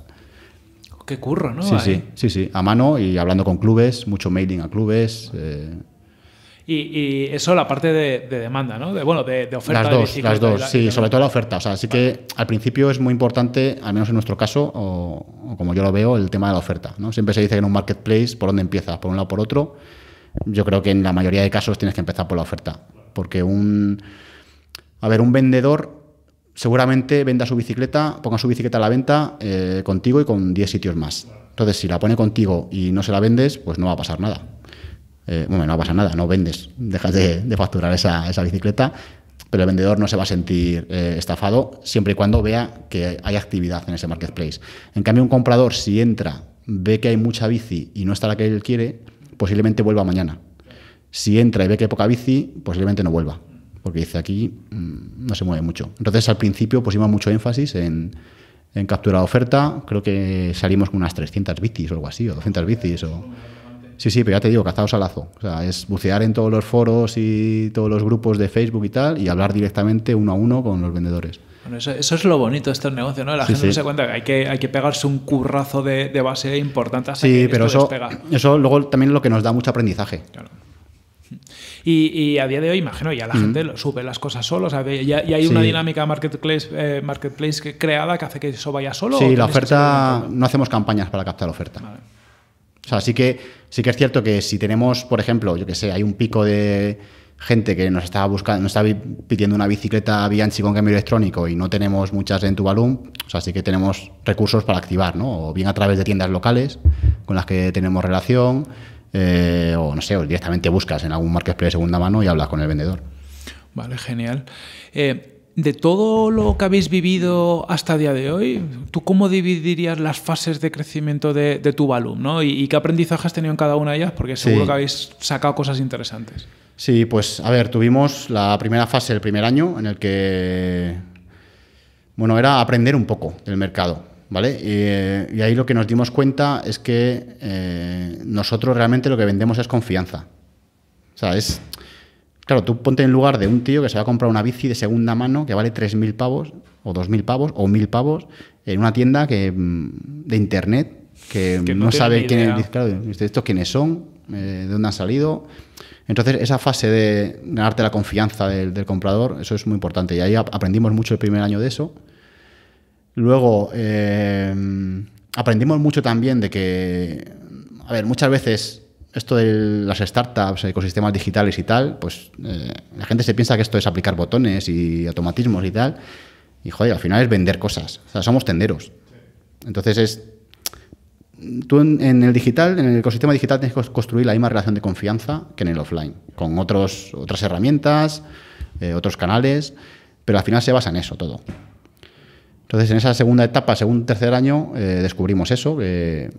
Qué curro, ¿no? Sí, sí, sí, a mano y hablando con clubes, mucho mailing a clubes. Eh. Y, eso la parte de, demanda, ¿no? bueno, de, oferta. Las dos, las dos, sí, sobre todo la oferta. así que al principio es muy importante, al menos en nuestro caso, o, como yo lo veo, el tema de la oferta. ¿no? Siempre se dice que en un marketplace, ¿por dónde empiezas? ¿Por un lado por otro? yo creo que en la mayoría de casos tienes que empezar por la oferta. Porque un. A ver, un vendedor seguramente venda su bicicleta, ponga su bicicleta a la venta eh, contigo y con 10 sitios más. Entonces, si la pone contigo y no se la vendes, pues no va a pasar nada. Eh, bueno, no va a pasar nada, no vendes, dejas de, facturar esa, bicicleta, pero el vendedor no se va a sentir eh, estafado siempre y cuando vea que hay actividad en ese marketplace. En cambio, un comprador, si entra, ve que hay mucha bici y no está la que él quiere, posiblemente vuelva mañana. Si entra y ve que hay poca bici, posiblemente no vuelva, porque dice aquí mm, no se mueve mucho. Entonces al principio pusimos mucho énfasis en, en captura oferta, creo que salimos con unas 300 bicis o algo así, o 200 bicis. O... Sí, sí, pero ya te digo, cazados al lazo. O sea, es bucear en todos los foros y todos los grupos de Facebook y tal, y hablar directamente uno a uno con los vendedores eso, es lo bonito de este negocio, ¿no? La gente no se cuenta que hay, que hay que pegarse un currazo de, base importante hasta sí, que pero eso, eso luego también es lo que nos da mucho aprendizaje. Y, a día de hoy, imagino, ya la gente sube las cosas solo. ¿Y hay una dinámica marketplace, eh, marketplace que, creada que hace que eso vaya solo. Sí, la oferta, no hacemos campañas para captar oferta. Vale. O sea, sí que, sí que es cierto que si tenemos, por ejemplo, yo que sé, hay un pico de gente que nos estaba buscando, nos estaba pidiendo una bicicleta Bianchi con cambio electrónico y no tenemos muchas en tu o así que tenemos recursos para activar, ¿no? O bien a través de tiendas locales con las que tenemos relación, eh, o no sé, directamente buscas en algún marketplace de segunda mano y hablas con el vendedor. Vale, genial. Eh, de todo lo que habéis vivido hasta el día de hoy, ¿tú cómo dividirías las fases de crecimiento de, tu Tuvalu? ¿no? ¿Y, qué aprendizajes has tenido en cada una de ellas? Porque seguro que habéis sacado cosas interesantes. Sí, pues a ver, tuvimos la primera fase del primer año en el que, bueno, era aprender un poco del mercado, ¿vale? Y, eh, ahí lo que nos dimos cuenta es que eh, nosotros realmente lo que vendemos es confianza. O sea, es, claro, tú ponte en lugar de un tío que se va a comprar una bici de segunda mano que vale 3.000 pavos o 2.000 pavos o 1.000 pavos en una tienda que, mm, de internet que, no, sabe quién claro, quiénes son, eh, de dónde han salido. Entonces, esa fase de ganarte la confianza del, comprador, eso es muy importante. Y ahí aprendimos mucho el primer año de eso. Luego, eh, aprendimos mucho también de que, a ver, muchas veces esto de las startups, ecosistemas digitales y tal, pues eh, la gente se piensa que esto es aplicar botones y automatismos y tal. Y joder, al final es vender cosas. O sea, somos tenderos. Entonces es tú en, el digital, en el ecosistema digital, tienes que construir la misma relación de confianza que en el offline, con otros, otras herramientas, eh, otros canales, pero al final se basa en eso todo. Entonces, en esa segunda etapa, segundo tercer año, eh, descubrimos eso, que,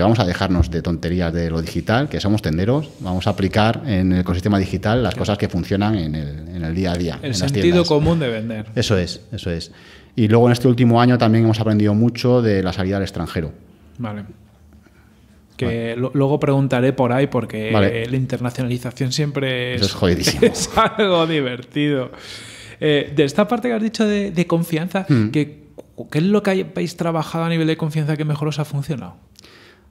vamos a dejarnos de tonterías de lo digital, que somos tenderos, vamos a aplicar en el ecosistema digital las cosas que funcionan en el, día a día. El sentido común de vender. Eso es, eso es. Y luego en este último año también hemos aprendido mucho de la salida al extranjero. Vale. Que luego preguntaré por ahí porque la internacionalización siempre es, algo divertido. Eh, de esta parte que has dicho de, confianza, hmm. que ¿qué, es lo que habéis trabajado a nivel de confianza que mejor os ha funcionado?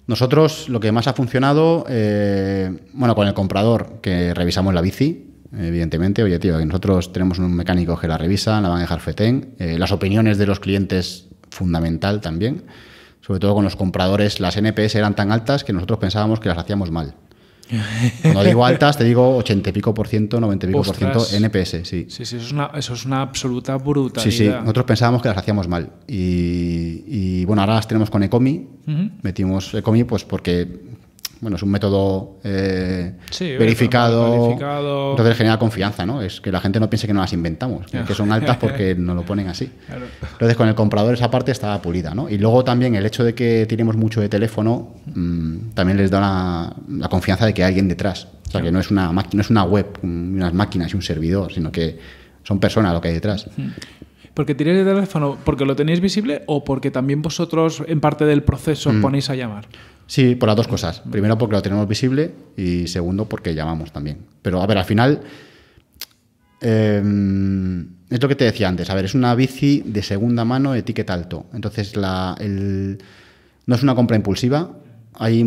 Nosotros lo que más ha funcionado, eh, bueno, con el comprador, que revisamos la bici, evidentemente. Oye, tío, que nosotros tenemos un mecánico que la revisa, la van a dejar FETEN. Eh, las opiniones de los clientes, fundamental también sobre todo con los compradores, las NPS eran tan altas que nosotros pensábamos que las hacíamos mal. Cuando digo altas, te digo ochenta y pico por ciento, noventa y pico por ciento NPS, sí. Sí, eso es una, absoluta brutalidad. Sí, sí, nosotros pensábamos que las hacíamos mal. Y, bueno, ahora las tenemos con Ecomi. Metimos Ecomi pues porque bueno, es un método eh, verificado, Entonces genera confianza, ¿no? Es que la gente no piense que no las inventamos, que son altas porque no lo ponen así. Entonces con el comprador esa parte está pulida, ¿no? Y luego también el hecho de que tenemos mucho de teléfono mm, también les da la, confianza de que hay alguien detrás. O sea, que no es una, no es una web, unas máquinas y un servidor, sino que son personas lo que hay detrás. Hmm porque tiráis el teléfono porque lo tenéis visible o porque también vosotros en parte del proceso mm. ponéis a llamar? Sí, por las dos cosas. Primero porque lo tenemos visible y segundo porque llamamos también. Pero a ver, al final... Em, es lo que te decía antes. A ver, es una bici de segunda mano, etiqueta alto. Entonces, la, no es una compra impulsiva. Hay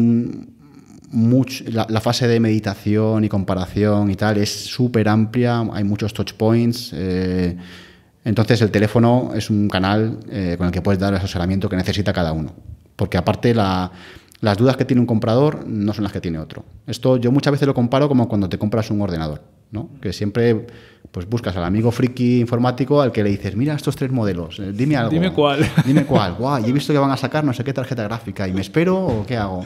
la, fase de meditación y comparación y tal es súper amplia. Hay muchos touch points. Eh, entonces el teléfono es un canal eh, con el que puedes dar el asesoramiento que necesita cada uno. Porque aparte las dudas que tiene un comprador no son las que tiene otro. Esto yo muchas veces lo comparo como cuando te compras un ordenador, ¿no? que siempre pues buscas al amigo friki informático al que le dices, mira estos tres modelos, eh, dime algo. Dime cuál. Dime cuál. Guau, he visto que van a sacar no sé qué tarjeta gráfica y me espero o qué hago.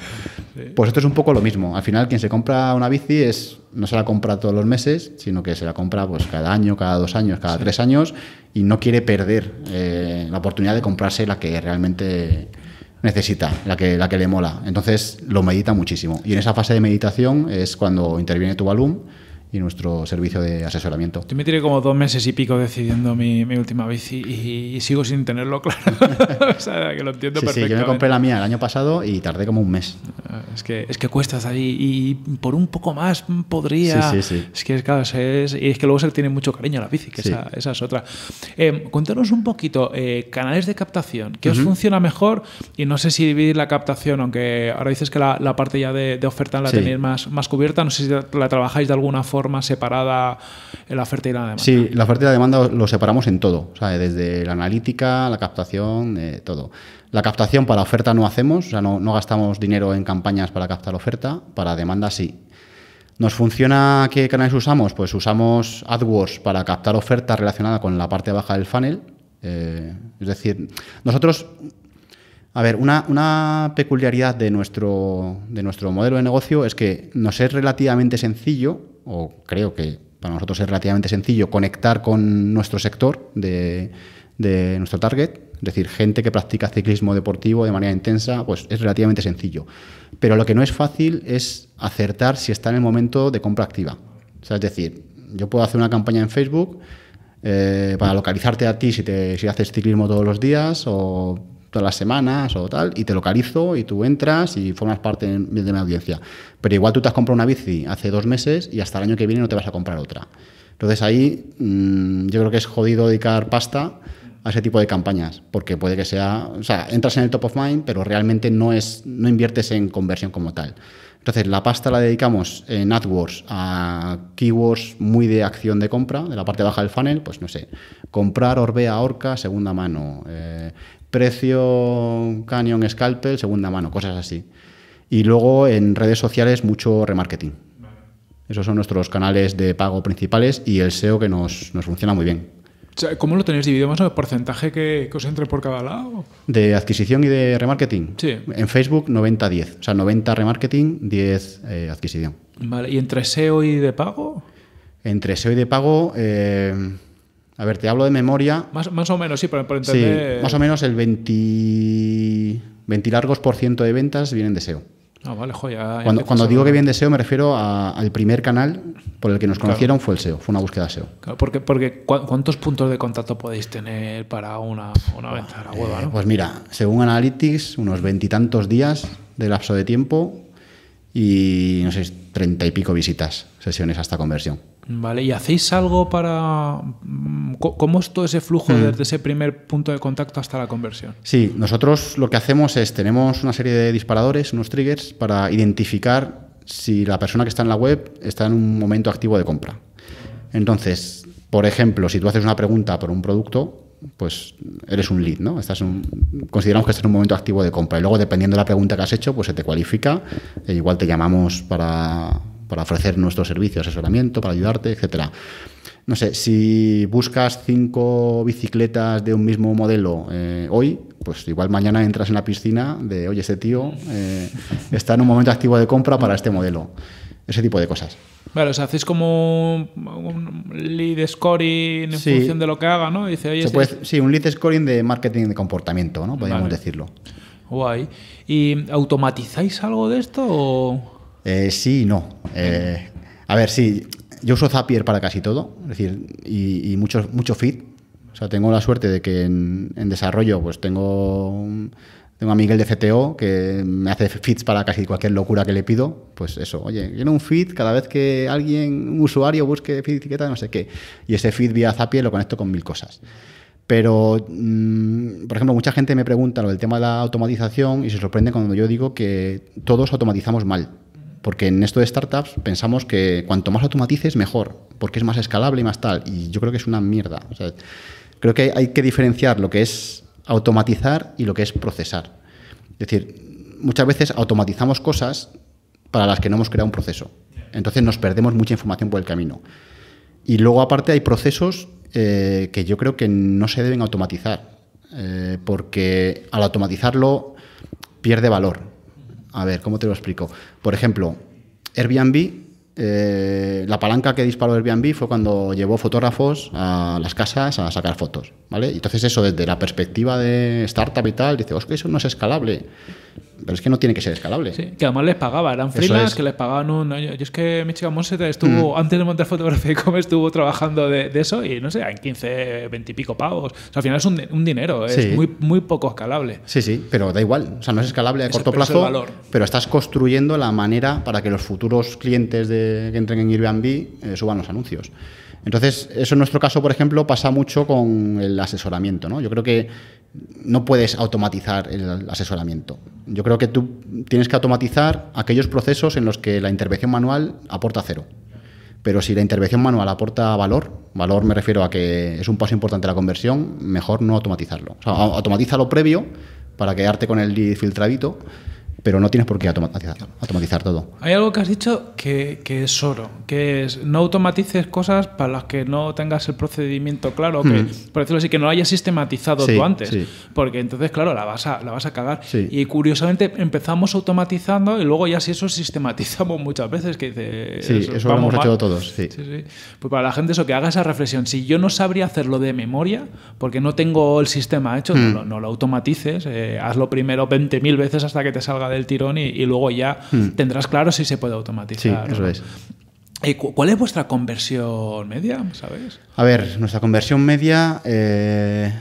Pues esto es un poco lo mismo. Al final quien se compra una bici es no se la compra todos los meses, sino que se la compra pues cada año, cada dos años, cada tres años y no quiere perder eh, la oportunidad de comprarse la que realmente necesita, la que, la que le mola. Entonces lo medita muchísimo. Y en esa fase de meditación es cuando interviene tu balón y nuestro servicio de asesoramiento. Yo me tiré como dos meses y pico decidiendo mi, última bici y, sigo sin tenerlo claro. o sea, que lo entiendo perfectamente. Sí, yo me compré la mía el año pasado y tardé como un mes. Ah, es que, es que cuestas ahí y por un poco más podría. Sí, sí, sí. Es que, claro, es, y es que luego se le tiene mucho cariño a la bici, que esa, es otra. Eh, cuéntanos un poquito, eh, canales de captación, ¿qué os funciona mejor? Y no sé si dividir la captación, aunque ahora dices que la, parte ya de, de oferta la tenéis más, más cubierta, no sé si la trabajáis de alguna forma forma separada la oferta y la demanda. Sí, la oferta y la demanda lo separamos en todo, desde la analítica, la captación, eh, todo. La captación para oferta no hacemos, o sea, no, gastamos dinero en campañas para captar oferta, para demanda sí. ¿Nos funciona qué canales usamos? Pues usamos AdWords para captar oferta relacionada con la parte baja del funnel. Eh, es decir, nosotros a ver, una, peculiaridad de nuestro, de nuestro modelo de negocio es que nos es relativamente sencillo o creo que para nosotros es relativamente sencillo, conectar con nuestro sector de, nuestro target, es decir, gente que practica ciclismo deportivo de manera intensa, pues es relativamente sencillo. Pero lo que no es fácil es acertar si está en el momento de compra activa. es decir, yo puedo hacer una campaña en Facebook eh, para localizarte a ti si, te, si haces ciclismo todos los días o todas las semanas o tal, y te localizo y tú entras y formas parte de mi audiencia. Pero igual tú te has comprado una bici hace dos meses y hasta el año que viene no te vas a comprar otra. Entonces ahí mm, yo creo que es jodido dedicar pasta a ese tipo de campañas, porque puede que sea, o sea, entras en el top of mind, pero realmente no es, no inviertes en conversión como tal. Entonces, la pasta la dedicamos en AdWords a keywords muy de acción de compra, de la parte baja del funnel, pues no sé, comprar Orbea Orca segunda mano, eh, precio Canyon Scalpel, segunda mano, cosas así. Y luego en redes sociales mucho remarketing. Esos son nuestros canales de pago principales y el SEO que nos, funciona muy bien. ¿Cómo lo tenéis dividido más o menos? ¿Porcentaje que, os entre por cada lado? ¿De adquisición y de remarketing? Sí. En Facebook 90-10. O sea, 90 remarketing, 10 eh, adquisición. Vale. ¿Y entre SEO y de pago? Entre SEO y de pago... Eh, a ver, te hablo de memoria. Más, o menos, sí, por, entender. Sí, más o menos el 20, 20 largos por ciento de ventas vienen de SEO. Ah, vale, joya. cuando, digo que vienen de SEO me refiero al primer canal por el que nos conocieron fue el SEO, fue una búsqueda SEO. porque, ¿cuántos puntos de contacto podéis tener para una, una venta hueva? Eh, ¿no? Pues mira, según Analytics, unos veintitantos días de lapso de tiempo y no sé, treinta y pico visitas, sesiones hasta conversión. Vale, ¿y hacéis algo para... Mm, ¿Cómo es todo ese flujo mm. desde ese primer punto de contacto hasta la conversión? Sí, nosotros lo que hacemos es, tenemos una serie de disparadores, unos triggers, para identificar si la persona que está en la web está en un momento activo de compra. Entonces, por ejemplo, si tú haces una pregunta por un producto, pues eres un lead, ¿no? Estás un, consideramos que estás en un momento activo de compra y luego dependiendo de la pregunta que has hecho, pues se te cualifica e igual te llamamos para para ofrecer nuestro servicio, asesoramiento, para ayudarte, etcétera. No sé, si buscas cinco bicicletas de un mismo modelo eh, hoy, pues igual mañana entras en la piscina de, oye, ese tío eh, está en un momento activo de compra para este modelo. Ese tipo de cosas. Vale, o sea, hacéis como un lead scoring en función de lo que haga, ¿no? Dice, Sí, un lead scoring de marketing de comportamiento, ¿no? Podríamos decirlo. Guay. ¿Y automatizáis algo de esto o...? Eh, sí y no. Eh, a ver, sí, yo uso Zapier para casi todo, es decir, y, mucho, feed. O sea, tengo la suerte de que en, desarrollo, pues tengo, a Miguel de CTO que me hace feeds para casi cualquier locura que le pido. Pues eso, oye, quiero un feed cada vez que alguien, un usuario, busque feed etiqueta, no sé qué. Y ese feed vía Zapier lo conecto con mil cosas. Pero, mm, por ejemplo, mucha gente me pregunta lo del tema de la automatización y se sorprende cuando yo digo que todos automatizamos mal. Porque en esto de startups pensamos que cuanto más automatices, mejor, porque es más escalable y más tal. Y yo creo que es una mierda. creo que hay que diferenciar lo que es automatizar y lo que es procesar. Es decir, muchas veces automatizamos cosas para las que no hemos creado un proceso. Entonces nos perdemos mucha información por el camino. Y luego aparte hay procesos eh, que yo creo que no se deben automatizar, eh, porque al automatizarlo pierde valor a ver, ¿cómo te lo explico? Por ejemplo, Airbnb, eh, la palanca que disparó Airbnb fue cuando llevó fotógrafos a las casas a sacar fotos, ¿vale? Entonces eso desde la perspectiva de startup y tal, dice, es que eso no es escalable pero es que no tiene que ser escalable. Sí, que además les pagaba, eran freelance, que les pagaban un año. Yo es que mi chica Monset estuvo, mm. antes de montar fotografía y estuvo trabajando de, eso y no sé, en 15, 20 y pico pavos. O sea, al final es un, dinero, es muy, muy poco escalable. Sí, sí, pero da igual. O sea, no es escalable a corto plazo, valor. pero estás construyendo la manera para que los futuros clientes de, que entren en Airbnb eh, suban los anuncios. Entonces, eso en nuestro caso, por ejemplo, pasa mucho con el asesoramiento. ¿no? Yo creo que no puedes automatizar el asesoramiento. Yo creo que tú tienes que automatizar aquellos procesos en los que la intervención manual aporta cero. Pero si la intervención manual aporta valor, valor me refiero a que es un paso importante la conversión, mejor no automatizarlo. automatiza lo previo para quedarte con el filtradito pero no tienes por qué automatizar, automatizar todo. Hay algo que has dicho que, es oro, que es no automatices cosas para las que no tengas el procedimiento claro, que, mm. por decirlo así, que no lo hayas sistematizado tú antes, porque entonces, claro, la vas a, la vas a cagar. Y curiosamente empezamos automatizando y luego ya si eso sistematizamos muchas veces, que dice... Sí, eso, lo hemos hecho todos, Pues para la gente eso, que haga esa reflexión. Si yo no sabría hacerlo de memoria, porque no tengo el sistema hecho, no, mm. lo automatices, eh, hazlo primero 20.000 veces hasta que te salga del tirón y, luego ya hmm. tendrás claro si se puede automatizar. ¿Cuál es vuestra conversión media? ¿Sabes? A ver, nuestra conversión media. Eh,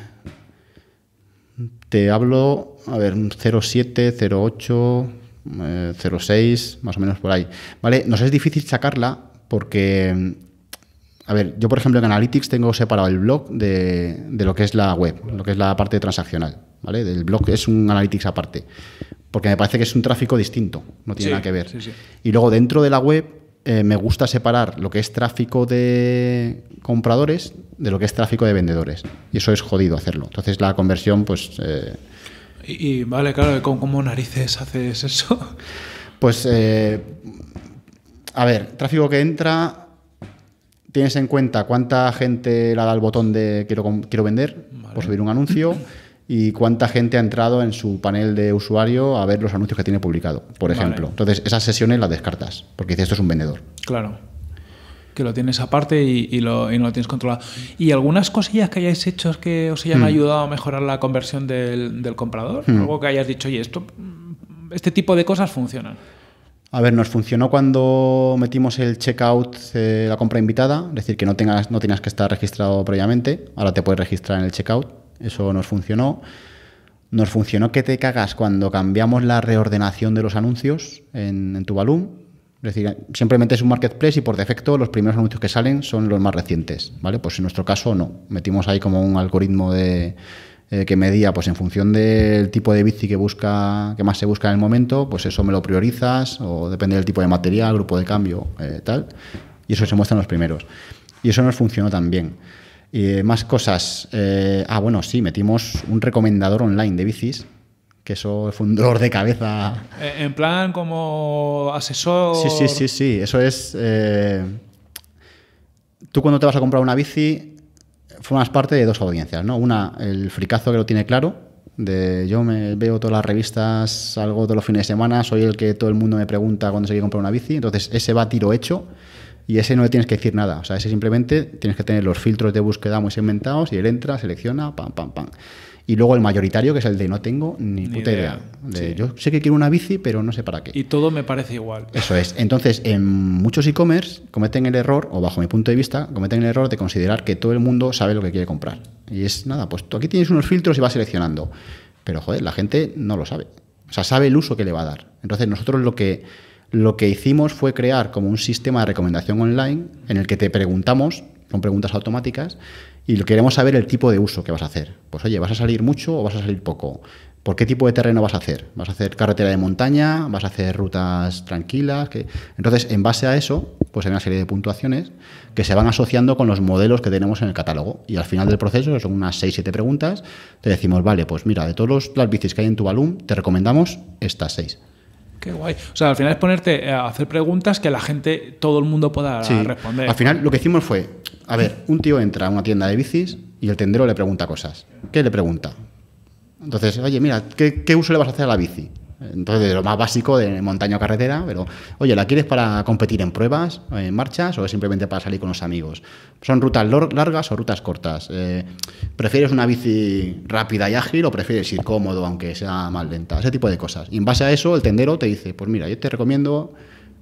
te hablo, a ver, 0,7, 0,8, 0,6, más o menos por ahí. ¿Vale? Nos es difícil sacarla porque a ver, yo por ejemplo en Analytics tengo separado el blog de, lo que es la web, lo que es la parte transaccional, ¿vale? El blog es un Analytics aparte porque me parece que es un tráfico distinto, no tiene nada que ver. Y luego dentro de la web eh, me gusta separar lo que es tráfico de compradores de lo que es tráfico de vendedores. Y eso es jodido hacerlo. Entonces la conversión, pues... Eh, y, vale, claro, con ¿cómo, narices haces eso? Pues, eh, a ver, tráfico que entra, tienes en cuenta cuánta gente le da el botón de quiero, quiero vender por subir un anuncio. y cuánta gente ha entrado en su panel de usuario a ver los anuncios que tiene publicado, por ejemplo. Entonces, esas sesiones las descartas, porque dices, esto es un vendedor. Claro. Que lo tienes aparte y, lo, no lo tienes controlado. ¿Y algunas cosillas que hayáis hecho que os hayan mm. ayudado a mejorar la conversión del, comprador? Mm. Algo que hayas dicho, oye, esto, este tipo de cosas funcionan. A ver, nos funcionó cuando metimos el checkout, la compra invitada, es decir, que no, tengas, no tenías que estar registrado previamente, ahora te puedes registrar en el checkout. Eso nos funcionó. Nos funcionó que te cagas cuando cambiamos la reordenación de los anuncios en, tu balón. Es decir, simplemente es un marketplace y por defecto los primeros anuncios que salen son los más recientes, ¿vale? Pues en nuestro caso no. Metimos ahí como un algoritmo de eh, que medía, pues en función del tipo de bici que busca, que más se busca en el momento, pues eso me lo priorizas o depende del tipo de material, grupo de cambio, eh, tal. Y eso se muestra en los primeros. Y eso nos funcionó también y más cosas. Eh, ah, bueno, sí, metimos un recomendador online de bicis, que eso fue un dolor de cabeza. Eh, en plan como asesor. Sí, sí, sí, sí. Eso es. Eh, tú cuando te vas a comprar una bici, formas parte de dos audiencias, ¿no? Una, el fricazo que lo tiene claro. De yo me veo todas las revistas, salgo todos los fines de semana, soy el que todo el mundo me pregunta cuándo se quiere comprar una bici. Entonces, ese va tiro hecho y ese no le tienes que decir nada. O sea, ese simplemente tienes que tener los filtros de búsqueda muy segmentados y él entra, selecciona, pam, pam, pam. Y luego el mayoritario, que es el de no tengo ni, puta idea. De, Yo sé que quiero una bici, pero no sé para qué. Y todo me parece igual. Eso es. Entonces, en muchos e-commerce cometen el error, o bajo mi punto de vista, cometen el error de considerar que todo el mundo sabe lo que quiere comprar. Y es nada, pues tú aquí tienes unos filtros y vas seleccionando. Pero joder, la gente no lo sabe. O sea, sabe el uso que le va a dar. Entonces, nosotros lo que lo que hicimos fue crear como un sistema de recomendación online en el que te preguntamos, con preguntas automáticas, y lo queremos saber el tipo de uso que vas a hacer. Pues oye, ¿vas a salir mucho o vas a salir poco? ¿Por qué tipo de terreno vas a hacer? ¿Vas a hacer carretera de montaña? ¿Vas a hacer rutas tranquilas? Entonces, en base a eso, pues hay una serie de puntuaciones que se van asociando con los modelos que tenemos en el catálogo. Y al final del proceso, son unas 6-7 preguntas, te decimos, vale, pues mira, de todas las bicis que hay en tu balón, te recomendamos estas 6. Qué guay. O sea, al final es ponerte eh, a hacer preguntas que la gente, todo el mundo pueda responder. Al final lo que hicimos fue, a ver, un tío entra a una tienda de bicis y el tendero le pregunta cosas. ¿Qué le pregunta? Entonces, oye, mira, qué uso le vas a hacer a la bici? Entonces, lo más básico de montaña o carretera, pero oye, ¿la quieres para competir en pruebas, en marchas o simplemente para salir con los amigos? ¿Son rutas largas o rutas cortas? Eh, ¿Prefieres una bici rápida y ágil o prefieres ir cómodo, aunque sea más lenta? Ese tipo de cosas. Y en base a eso, el tendero te dice, pues mira, yo te recomiendo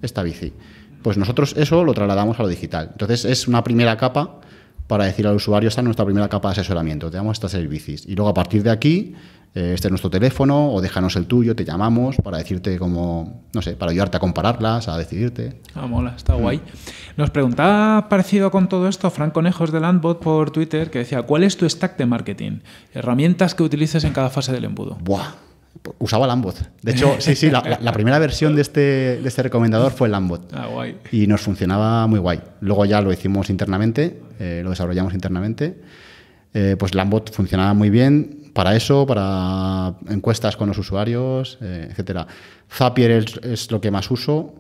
esta bici. Pues nosotros eso lo trasladamos a lo digital. Entonces, es una primera capa para decir al usuario, esta es nuestra primera capa de asesoramiento, te damos estas servicios. Y luego a partir de aquí, eh, este es nuestro teléfono o déjanos el tuyo, te llamamos para decirte cómo, no sé, para ayudarte a compararlas, a decidirte. Ah, mola, está guay. Nos preguntaba parecido con todo esto Fran Conejos de Landbot por Twitter, que decía, ¿cuál es tu stack de marketing? Herramientas que utilices en cada fase del embudo. Buah Usaba Lambot. De hecho, sí, sí, la, primera versión de este, de este recomendador fue Lambot. Ah, guay. Y nos funcionaba muy guay. Luego ya lo hicimos internamente, eh, lo desarrollamos internamente. Eh, pues Lambot funcionaba muy bien para eso, para encuestas con los usuarios, eh, etcétera. Zapier es, lo que más uso.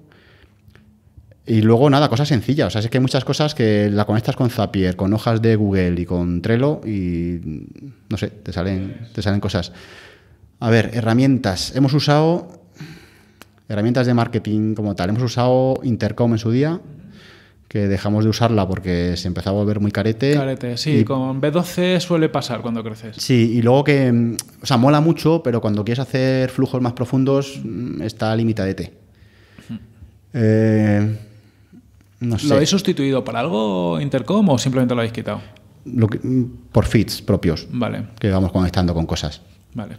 Y luego, nada, cosas sencillas. O sea, es que hay muchas cosas que la conectas con Zapier, con hojas de Google y con Trello y, no sé, te salen, te salen cosas. A ver, herramientas. Hemos usado herramientas de marketing como tal. Hemos usado Intercom en su día, que dejamos de usarla porque se empezaba a volver muy carete. Carete, sí, con B12 suele pasar cuando creces. Sí, y luego que, mm, o sea, mola mucho, pero cuando quieres hacer flujos más profundos mm, está limitadete. Eh, ¿Lo habéis sustituido para algo Intercom o simplemente lo habéis quitado? Mm, por feeds propios. Vale. Que vamos conectando con cosas. Vale.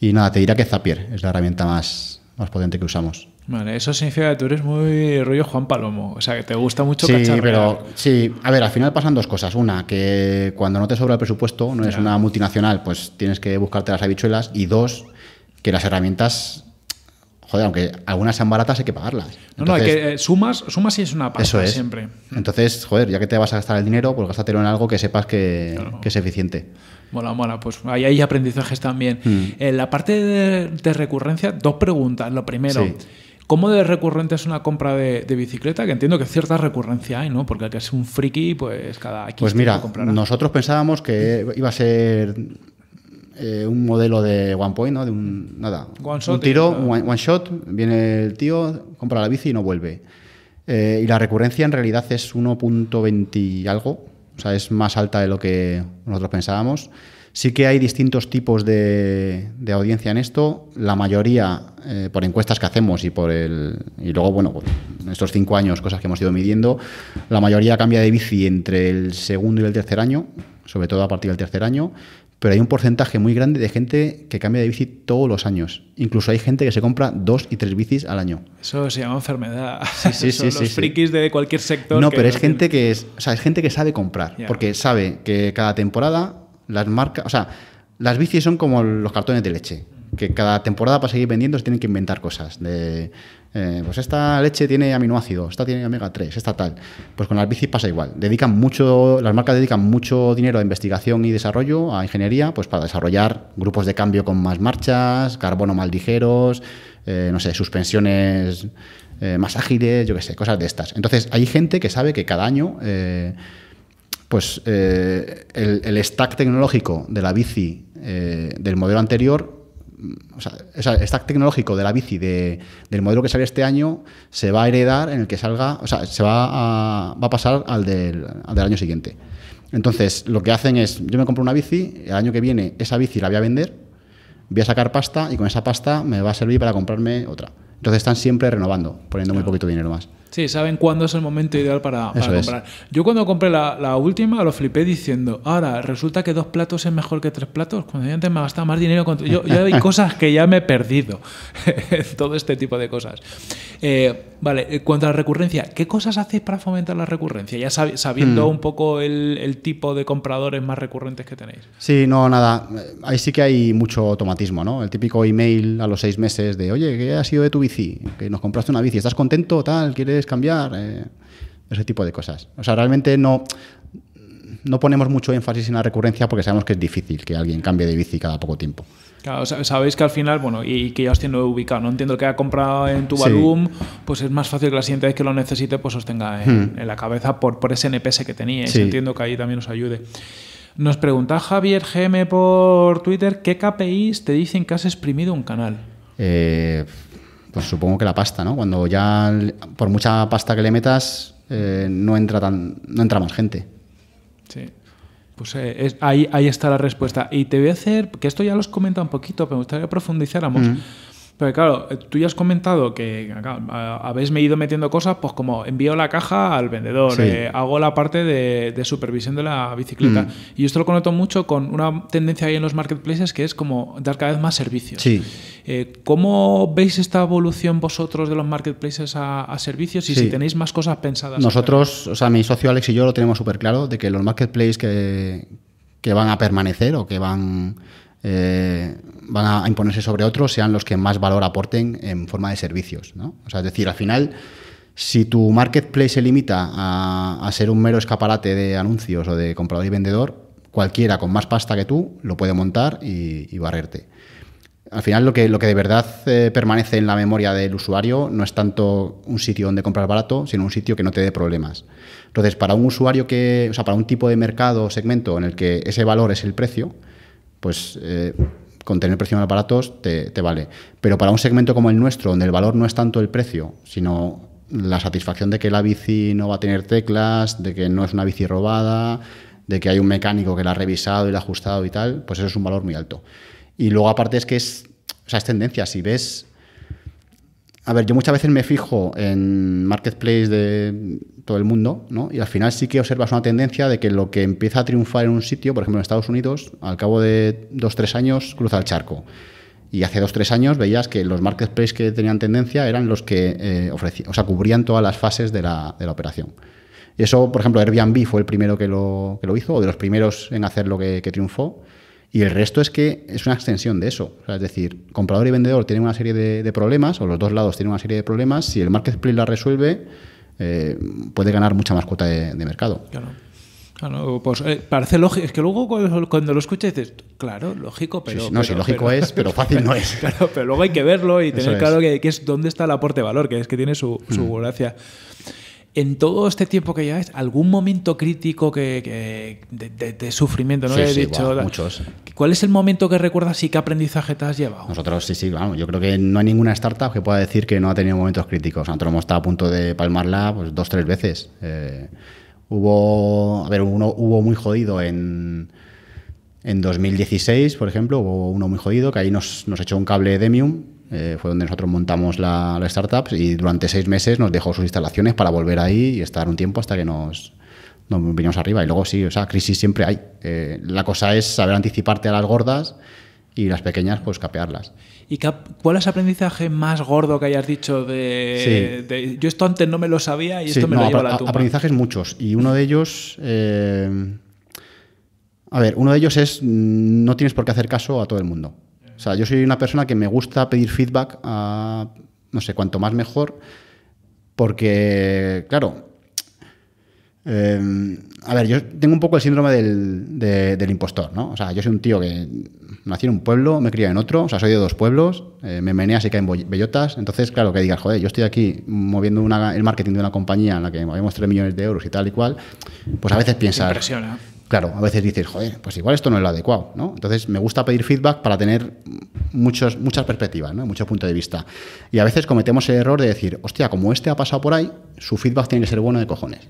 Y nada, te dirá que Zapier es la herramienta más, más potente que usamos. Vale, eso significa que tú eres muy rollo Juan Palomo, o sea, que te gusta mucho Sí, pero sí, a ver, al final pasan dos cosas. Una, que cuando no te sobra el presupuesto, no eres una multinacional, pues tienes que buscarte las habichuelas. Y dos, que las herramientas joder, aunque algunas sean baratas, hay que pagarlas. no, no, hay que eh, sumas, sumas y es una pasta siempre. Entonces, joder, ya que te vas a gastar el dinero, pues gástatelo en algo que sepas que, que es eficiente. Mola, mola. Pues ahí hay aprendizajes también. Mm. En la parte de, recurrencia, dos preguntas. Lo primero. ¿Cómo de recurrente es una compra de, bicicleta? Que entiendo que cierta recurrencia hay, ¿no? Porque el que es un friki, pues cada Pues mira, nosotros pensábamos que iba a ser eh, un modelo de one point, ¿no? De un, nada, un tiro, one, shot, viene el tío, compra la bici y no vuelve. Eh, y la recurrencia en realidad es 1.20 y algo, o sea, es más alta de lo que nosotros pensábamos. Sí que hay distintos tipos de, de audiencia en esto. La mayoría eh, por encuestas que hacemos y por el. Y luego, bueno, pues, en estos cinco años, cosas que hemos ido midiendo, la mayoría cambia de bici entre el segundo y el tercer año, sobre todo a partir del tercer año pero hay un porcentaje muy grande de gente que cambia de bici todos los años. Incluso hay gente que se compra dos y tres bicis al año. Eso se llama enfermedad. Sí, sí, Son sí, los frikis de cualquier sector. No, pero es gente que es, o gente que sabe comprar, porque sabe que cada temporada las marcas, o sea, las bicis son como los cartones de leche, que cada temporada para seguir vendiendo se tienen que inventar cosas de eh, pues esta leche tiene aminoácido, esta tiene omega 3, esta tal. Pues con las bici pasa igual. Dedican mucho, las marcas dedican mucho dinero a investigación y desarrollo, a ingeniería, pues para desarrollar grupos de cambio con más marchas, carbono más ligeros, eh, no sé, suspensiones eh, más ágiles, yo qué sé, cosas de estas. Entonces hay gente que sabe que cada año pues el, stack tecnológico de la bici del modelo anterior o sea, el stack tecnológico de la bici de, del modelo que sale este año se va a heredar en el que salga, o sea, se va a, pasar al del, año siguiente. Entonces, lo que hacen es, yo me compro una bici, el año que viene esa bici la voy a vender, voy a sacar pasta y con esa pasta me va a servir para comprarme otra. Entonces están siempre renovando, poniendo muy poquito dinero más. Sí, saben cuándo es el momento ideal para, comprar. Yo cuando compré la, última lo flipé diciendo, ahora resulta que dos platos es mejor que tres platos. Cuando yo antes me gastaba más dinero, con... yo, hay cosas que ya me he perdido. Todo este tipo de cosas. Eh, vale, vale, eh, cuanto a la recurrencia, ¿qué cosas hacéis para fomentar la recurrencia? Ya sabiendo hmm. un poco el, tipo de compradores más recurrentes que tenéis. Sí, no, nada. Eh, ahí sí que hay mucho automatismo, ¿no? El típico email a los seis meses de, oye, ¿qué ha sido de tu bici? Que nos compraste una bici, ¿estás contento? o Tal, ¿quieres cambiar? Eh, ese tipo de cosas. O sea, realmente no, no ponemos mucho énfasis en la recurrencia porque sabemos que es difícil que alguien cambie de bici cada poco tiempo. Claro, sabéis que al final, bueno, y que ya os tiene ubicado, ¿no? Entiendo que ha comprado en tu Balloon, pues es más fácil que la siguiente vez que lo necesite, pues os tenga en, hmm. la cabeza por, por ese NPS que tenía Entiendo que ahí también os ayude. Nos pregunta Javier GM por Twitter, ¿qué KPIs te dicen que has exprimido un canal? Eh, pues supongo que la pasta, ¿no? Cuando ya, por mucha pasta que le metas, eh, no, entra tan, no entra más gente. Sí. Pues eh, ahí, ahí está la respuesta. Y te voy a hacer, que esto ya los comenta un poquito, pero me gustaría que profundizáramos. Pero claro, eh, tú ya has comentado que habéis me ido metiendo cosas, pues como envío la caja al vendedor, eh, hago la parte de, supervisión de la bicicleta. Mm. Y esto lo conecto mucho con una tendencia ahí en los marketplaces que es como dar cada vez más servicios. Sí. Eh, ¿Cómo veis esta evolución vosotros de los marketplaces a, servicios y si tenéis más cosas pensadas? Nosotros, o sea, mi socio Alex y yo lo tenemos súper claro de que los marketplaces que van a permanecer o que van eh, van a imponerse sobre otros sean los que más valor aporten en forma de servicios. es decir, al final, si tu marketplace se limita a, ser un mero escaparate de anuncios o de comprador y vendedor, cualquiera con más pasta que tú lo puede montar y, barrerte. Al final lo que, lo que de verdad eh, permanece en la memoria del usuario no es tanto un sitio donde comprar barato, sino un sitio que no te dé problemas. Entonces, para un usuario que, o sea, para un tipo de mercado o segmento en el que ese valor es el precio, pues eh, con tener precio en aparatos te, te, vale. Pero para un segmento como el nuestro, donde el valor no es tanto el precio, sino la satisfacción de que la bici no va a tener teclas, de que no es una bici robada, de que hay un mecánico que la ha revisado y la ha ajustado y tal, pues eso es un valor muy alto. Y luego aparte es que es, o sea, es tendencia. Si ves a ver, yo muchas veces me fijo en marketplace de todo el mundo, ¿no? Y al final sí que observas una tendencia de que lo que empieza a triunfar en un sitio, por ejemplo en Estados Unidos, al cabo de dos, tres años cruza el charco. Y hace dos, tres años veías que los marketplaces que tenían tendencia eran los que eh, ofrecían, o sea, cubrían todas las fases de la, operación. Y eso, por ejemplo, Airbnb fue el primero que lo, hizo, o de los primeros en hacer lo que triunfó. Y el resto es que es una extensión de eso. es decir, comprador y vendedor tienen una serie de, problemas, o los dos lados tienen una serie de problemas. Si el marketplace la resuelve, eh, puede ganar mucha más cuota de, mercado. Claro. pues eh, parece lógico, es que luego cuando, lo escuchas dices, claro, lógico, pero. no, lógico es, pero fácil no es. Claro, pero luego hay que verlo y tener claro Que, es dónde está el aporte de valor, que es que tiene su, su mm en todo este tiempo que lleváis, algún momento crítico que, de, sufrimiento, ¿no? He dicho, muchos. ¿Cuál es el momento que recuerdas y qué aprendizaje te has llevado? Nosotros, sí, sí, vamos. yo creo que no hay ninguna startup que pueda decir que no ha tenido momentos críticos. Nosotros hemos estado a punto de palmarla pues, dos, tres veces. Eh, hubo, a ver, uno hubo muy jodido en. 2016, por ejemplo, hubo uno muy jodido que ahí nos, nos echó un cable Demium eh, fue donde nosotros montamos la, startup y durante seis meses nos dejó sus instalaciones para volver ahí y estar un tiempo hasta que nos, vinimos arriba. Y luego sí, o sea, crisis siempre hay. Eh, la cosa es saber anticiparte a las gordas y las pequeñas, pues capearlas. ¿Y cuál es el aprendizaje más gordo que hayas dicho de, yo esto antes no me lo sabía y esto me lo lleva a la tumba? Aprendizajes muchos y uno de ellos... Eh, a ver, uno de ellos es mm, no tienes por qué hacer caso a todo el mundo. O sea, yo soy una persona que me gusta pedir feedback a, no sé, cuanto más mejor, porque, claro, em, a ver, yo tengo un poco el síndrome del, del, impostor, ¿no? O sea, yo soy un tío que nací en un pueblo, me crié en otro, o sea, soy de dos pueblos, eh, me menea, que en bellotas, entonces, claro, que digas, joder, yo estoy aquí moviendo el marketing de una compañía en la que movemos 3 millones de euros y tal y cual, pues a veces piensas claro, a veces dices, joder, pues igual esto no es lo adecuado, ¿no? Entonces me gusta pedir feedback para tener muchos, muchas perspectivas, ¿no? Muchos puntos de vista. Y a veces cometemos el error de decir, hostia, como este ha pasado por ahí, su feedback tiene que ser bueno de cojones.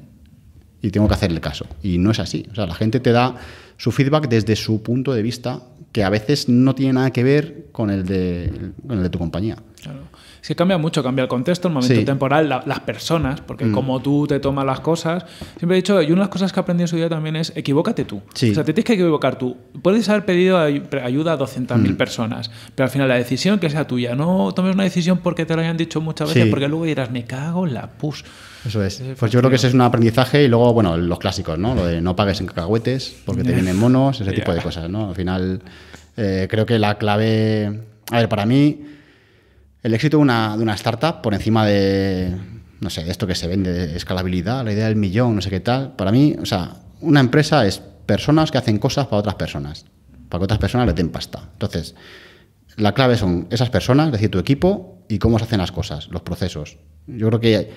Y tengo que hacerle caso. Y no es así. O sea, la gente te da su feedback desde su punto de vista, que a veces no tiene nada que ver con el de, el de tu compañía. Claro. Es cambia mucho, cambia el contexto, el momento temporal, las personas, porque mm. como tú te tomas las cosas. Siempre he dicho, y una de las cosas que aprendí en su día también es equivócate tú. O sea, te tienes que equivocar tú. Puedes haber pedido ayuda a 200.000 mm. personas, pero al final la decisión que sea tuya. No tomes una decisión porque te lo hayan dicho muchas veces, porque luego dirás, me cago en la pus. Eso es. Eh, pues yo creo que ese es un aprendizaje y luego, bueno, los clásicos, ¿no? Lo de no pagues en cacahuetes porque te vienen monos, ese tipo de cosas, ¿no? Al final, eh, creo que la clave. A ver, para mí el éxito de una, startup por encima de, no sé, esto que se vende, de escalabilidad, la idea del millón, no sé qué tal. Para mí, o sea, una empresa es personas que hacen cosas para otras personas, para que otras personas le den pasta. Entonces, la clave son esas personas, es decir, tu equipo y cómo se hacen las cosas, los procesos. Yo creo que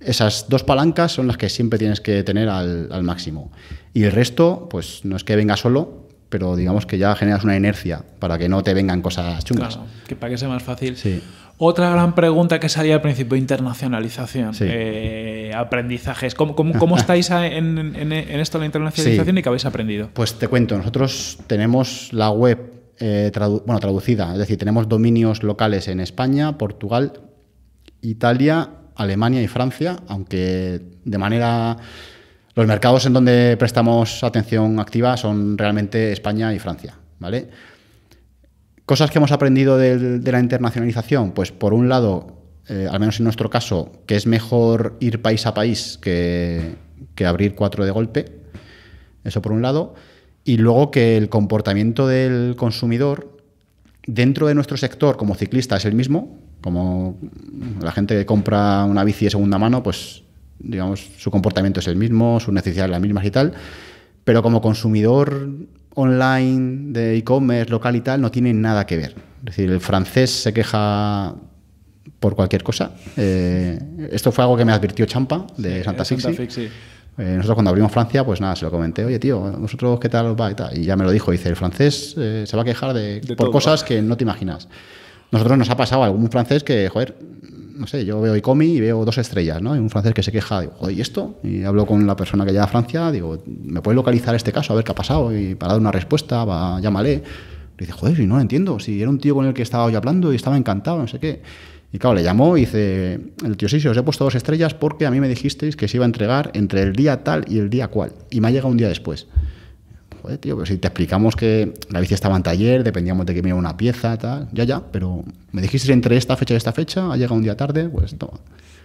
esas dos palancas son las que siempre tienes que tener al, máximo. Y el resto, pues no es que venga solo, pero digamos que ya generas una inercia para que no te vengan cosas chungas. Claro, que para que sea más fácil. Sí. Otra gran pregunta que salía al principio, internacionalización, eh, aprendizajes. ¿Cómo, estáis e-, en, esto de la internacionalización y qué habéis aprendido? Pues te cuento, nosotros tenemos la web eh, traducida, es decir, tenemos dominios locales en España, Portugal, Italia, Alemania y Francia, aunque de manera... Los mercados en donde prestamos atención activa son realmente España y Francia, ¿vale? Cosas que hemos aprendido de, la internacionalización, pues por un lado, eh, al menos en nuestro caso, que es mejor ir país a país que, que abrir cuatro de golpe, eso por un lado, y luego que el comportamiento del consumidor dentro de nuestro sector como ciclista es el mismo, como la gente que compra una bici de segunda mano, pues digamos, su comportamiento es el mismo, sus necesidades las mismas y tal, pero como consumidor online, de e-commerce, local y tal, no tienen nada que ver. Es decir, el francés se queja por cualquier cosa. Eh, esto fue algo que me advirtió Champa de Santa Fixi. Eh, nosotros cuando abrimos Francia, pues nada, se lo comenté, oye tío, ¿nosotros qué tal os va? Y, tal? y ya me lo dijo, dice, el francés eh, se va a quejar de, por cosas que no te imaginas. Nosotros nos ha pasado algún francés que, joder, no sé, yo veo Icomi y veo dos estrellas, ¿no? Y un francés que se queja, digo, joder, ¿y esto? Y hablo con la persona que lleva a Francia, digo, ¿me puede localizar este caso? A ver qué ha pasado. Y para dar una respuesta, va, llámale. Le dice, joder, si no lo entiendo, si era un tío con el que estaba hoy hablando y estaba encantado, no sé qué. Y claro, le llamó y dice, el tío sí, sí, os he puesto dos estrellas porque a mí me dijisteis que se iba a entregar entre el día tal y el día cual. Y me ha llegado un día después tío, pero si te explicamos que la bici estaba en taller, dependíamos de que viniera una pieza, tal, ya, ya, pero me dijiste entre esta fecha y esta fecha, ha llegado un día tarde, pues toma.